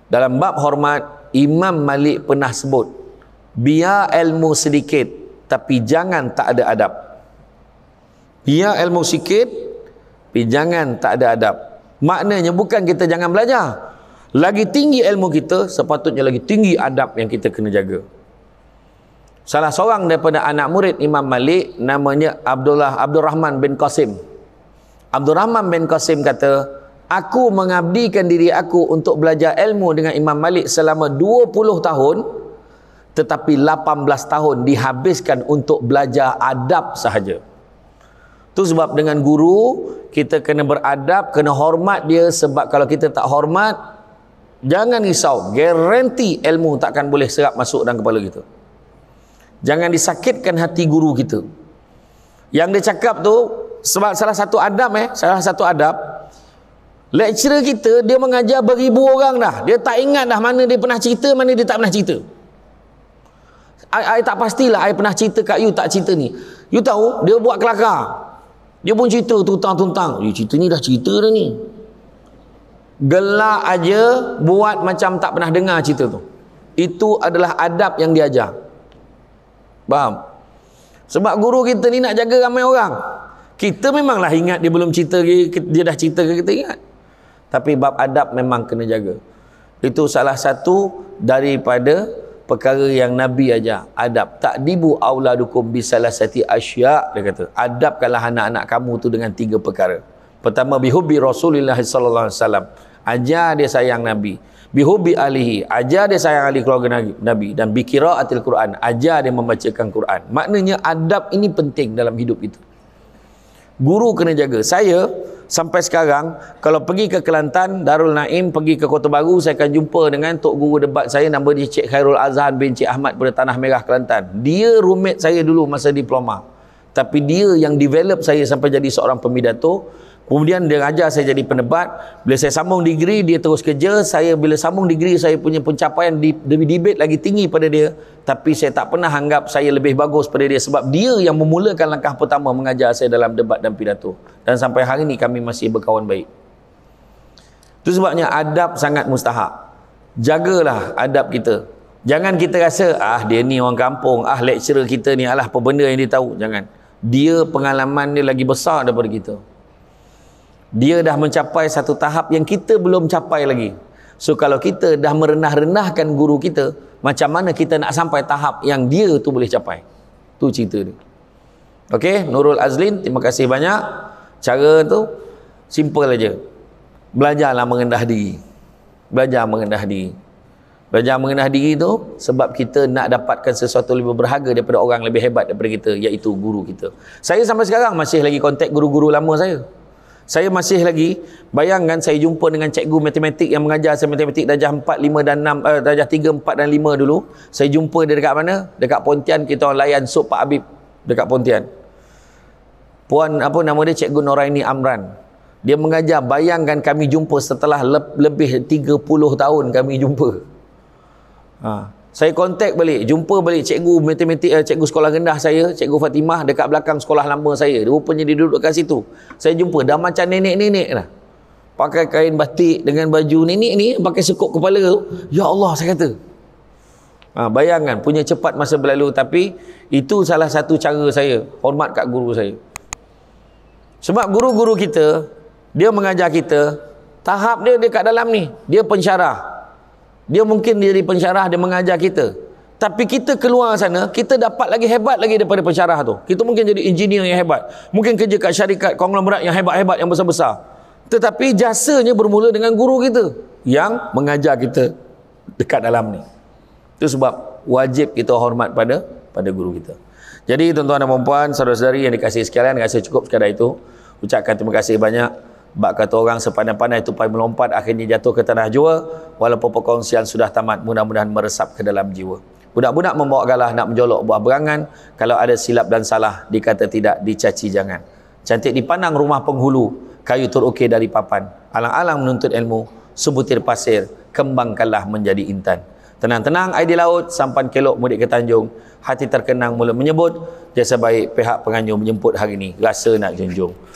Speaker 1: dalam bab hormat Imam Malik pernah sebut biar ilmu sedikit tapi jangan tak ada adab. Biar ilmu sikit tapi jangan tak ada adab. Maknanya bukan kita jangan belajar. Lagi tinggi ilmu kita sepatutnya lagi tinggi adab yang kita kena jaga. Salah seorang daripada anak murid Imam Malik namanya Abdullah Abdul Rahman bin Qasim. Abdul Rahman bin Qasim kata, aku mengabdikan diri aku untuk belajar ilmu dengan Imam Malik selama 20 tahun tetapi 18 tahun dihabiskan untuk belajar adab sahaja. Tu sebab dengan guru kita kena beradab, kena hormat dia sebab kalau kita tak hormat jangan risau, garanti ilmu takkan boleh serap masuk dalam kepala kita. Jangan disakitkan hati guru kita. Yang dia cakap tu, sebab salah satu adab eh, salah satu adab, lecturer kita dia mengajar beribu orang dah. Dia tak ingat dah mana dia pernah cerita, mana dia tak pernah cerita. I, I tak pastilah I pernah cerita kat you tak cerita ni. You tahu, dia buat kelakar. Dia pun cerita tuntang-tuntang. Eh, cerita ni dah cerita dah ni. Gelak aja buat macam tak pernah dengar cerita tu. Itu adalah adab yang diajar. Faham? Sebab guru kita ni nak jaga ramai orang. Kita memanglah ingat dia belum cerita dia dah cerita ke kita ingat. Tapi bab adab memang kena jaga. Itu salah satu daripada perkara yang Nabi ajar. Adab. Tak dibu auladukum bisalasati asyak. Dia kata, adabkanlah anak-anak kamu tu dengan tiga perkara. Pertama, bihubbi Rasulullah SAW. Ajar dia sayang Nabi. Bihubi alihi ajar dia sayang ahli keluarga nabi, nabi dan atil quran ajar dia membacakan quran maknanya adab ini penting dalam hidup itu. guru kena jaga saya sampai sekarang kalau pergi ke Kelantan Darul Naim pergi ke Kota Baru saya akan jumpa dengan tok guru debat saya nama dia Cik Khairul Azhan bin Cik Ahmad pada Tanah Merah Kelantan dia roommate saya dulu masa diploma tapi dia yang develop saya sampai jadi seorang pemidato Kemudian dia ajar saya jadi penebat. Bila saya sambung degree, dia terus kerja. Saya bila sambung degree, saya punya pencapaian di, lebih debate lagi tinggi pada dia. Tapi saya tak pernah anggap saya lebih bagus pada dia sebab dia yang memulakan langkah pertama mengajar saya dalam debat dan pidato. Dan sampai hari ini kami masih berkawan baik. Itu sebabnya adab sangat mustahak. Jagalah adab kita. Jangan kita rasa, ah dia ni orang kampung, ah lecturer kita ni alah pebenda yang dia tahu. Jangan. Dia pengalaman dia lagi besar daripada kita dia dah mencapai satu tahap yang kita belum capai lagi so kalau kita dah merenah-renahkan guru kita macam mana kita nak sampai tahap yang dia tu boleh capai tu cerita dia ok Nurul Azlin terima kasih banyak cara tu simple aja belajarlah mengendah diri belajar mengendah diri belajar mengendah diri tu sebab kita nak dapatkan sesuatu lebih berharga daripada orang lebih hebat daripada kita iaitu guru kita saya sampai sekarang masih lagi kontak guru-guru lama saya saya masih lagi bayangkan saya jumpa dengan cikgu matematik yang mengajar saya matematik darjah 4, 5 dan 6, uh, eh, darjah 3, 4 dan 5 dulu. Saya jumpa dia dekat mana? Dekat Pontian kita orang layan sup Pak Habib dekat Pontian. Puan apa nama dia cikgu Noraini Amran. Dia mengajar bayangkan kami jumpa setelah le- lebih 30 tahun kami jumpa. Ha saya kontak balik, jumpa balik cikgu matematik, uh, cikgu sekolah rendah saya, cikgu Fatimah dekat belakang sekolah lama saya. dia Rupanya dia duduk kat situ. Saya jumpa, dah macam nenek-nenek lah. Pakai kain batik dengan baju nenek ni, pakai sekup kepala tu. Ya Allah, saya kata. Ha, bayangkan, punya cepat masa berlalu. Tapi, itu salah satu cara saya. Hormat kat guru saya. Sebab guru-guru kita, dia mengajar kita, tahap dia dekat dalam ni. Dia pensyarah. Dia mungkin jadi pensyarah, dia mengajar kita. Tapi kita keluar sana, kita dapat lagi hebat lagi daripada pensyarah tu. Kita mungkin jadi engineer yang hebat. Mungkin kerja kat syarikat konglomerat yang hebat-hebat, yang besar-besar. Tetapi jasanya bermula dengan guru kita yang mengajar kita dekat dalam ni. Itu sebab wajib kita hormat pada pada guru kita. Jadi tuan-tuan dan puan-puan, saudara-saudari yang dikasihi sekalian, saya cukup sekadar itu. Ucapkan terima kasih banyak. Bak kata orang sepandai-pandai tupai melompat akhirnya jatuh ke tanah jua walaupun perkongsian sudah tamat mudah-mudahan meresap ke dalam jiwa. Budak-budak membawa galah nak menjolok buah berangan kalau ada silap dan salah dikata tidak dicaci jangan. Cantik dipandang rumah penghulu kayu terukir dari papan. Alang-alang menuntut ilmu sebutir pasir kembangkanlah menjadi intan. Tenang-tenang air di laut sampan kelok mudik ke Tanjung hati terkenang mula menyebut jasa baik pihak penganyur menjemput hari ini rasa nak junjung.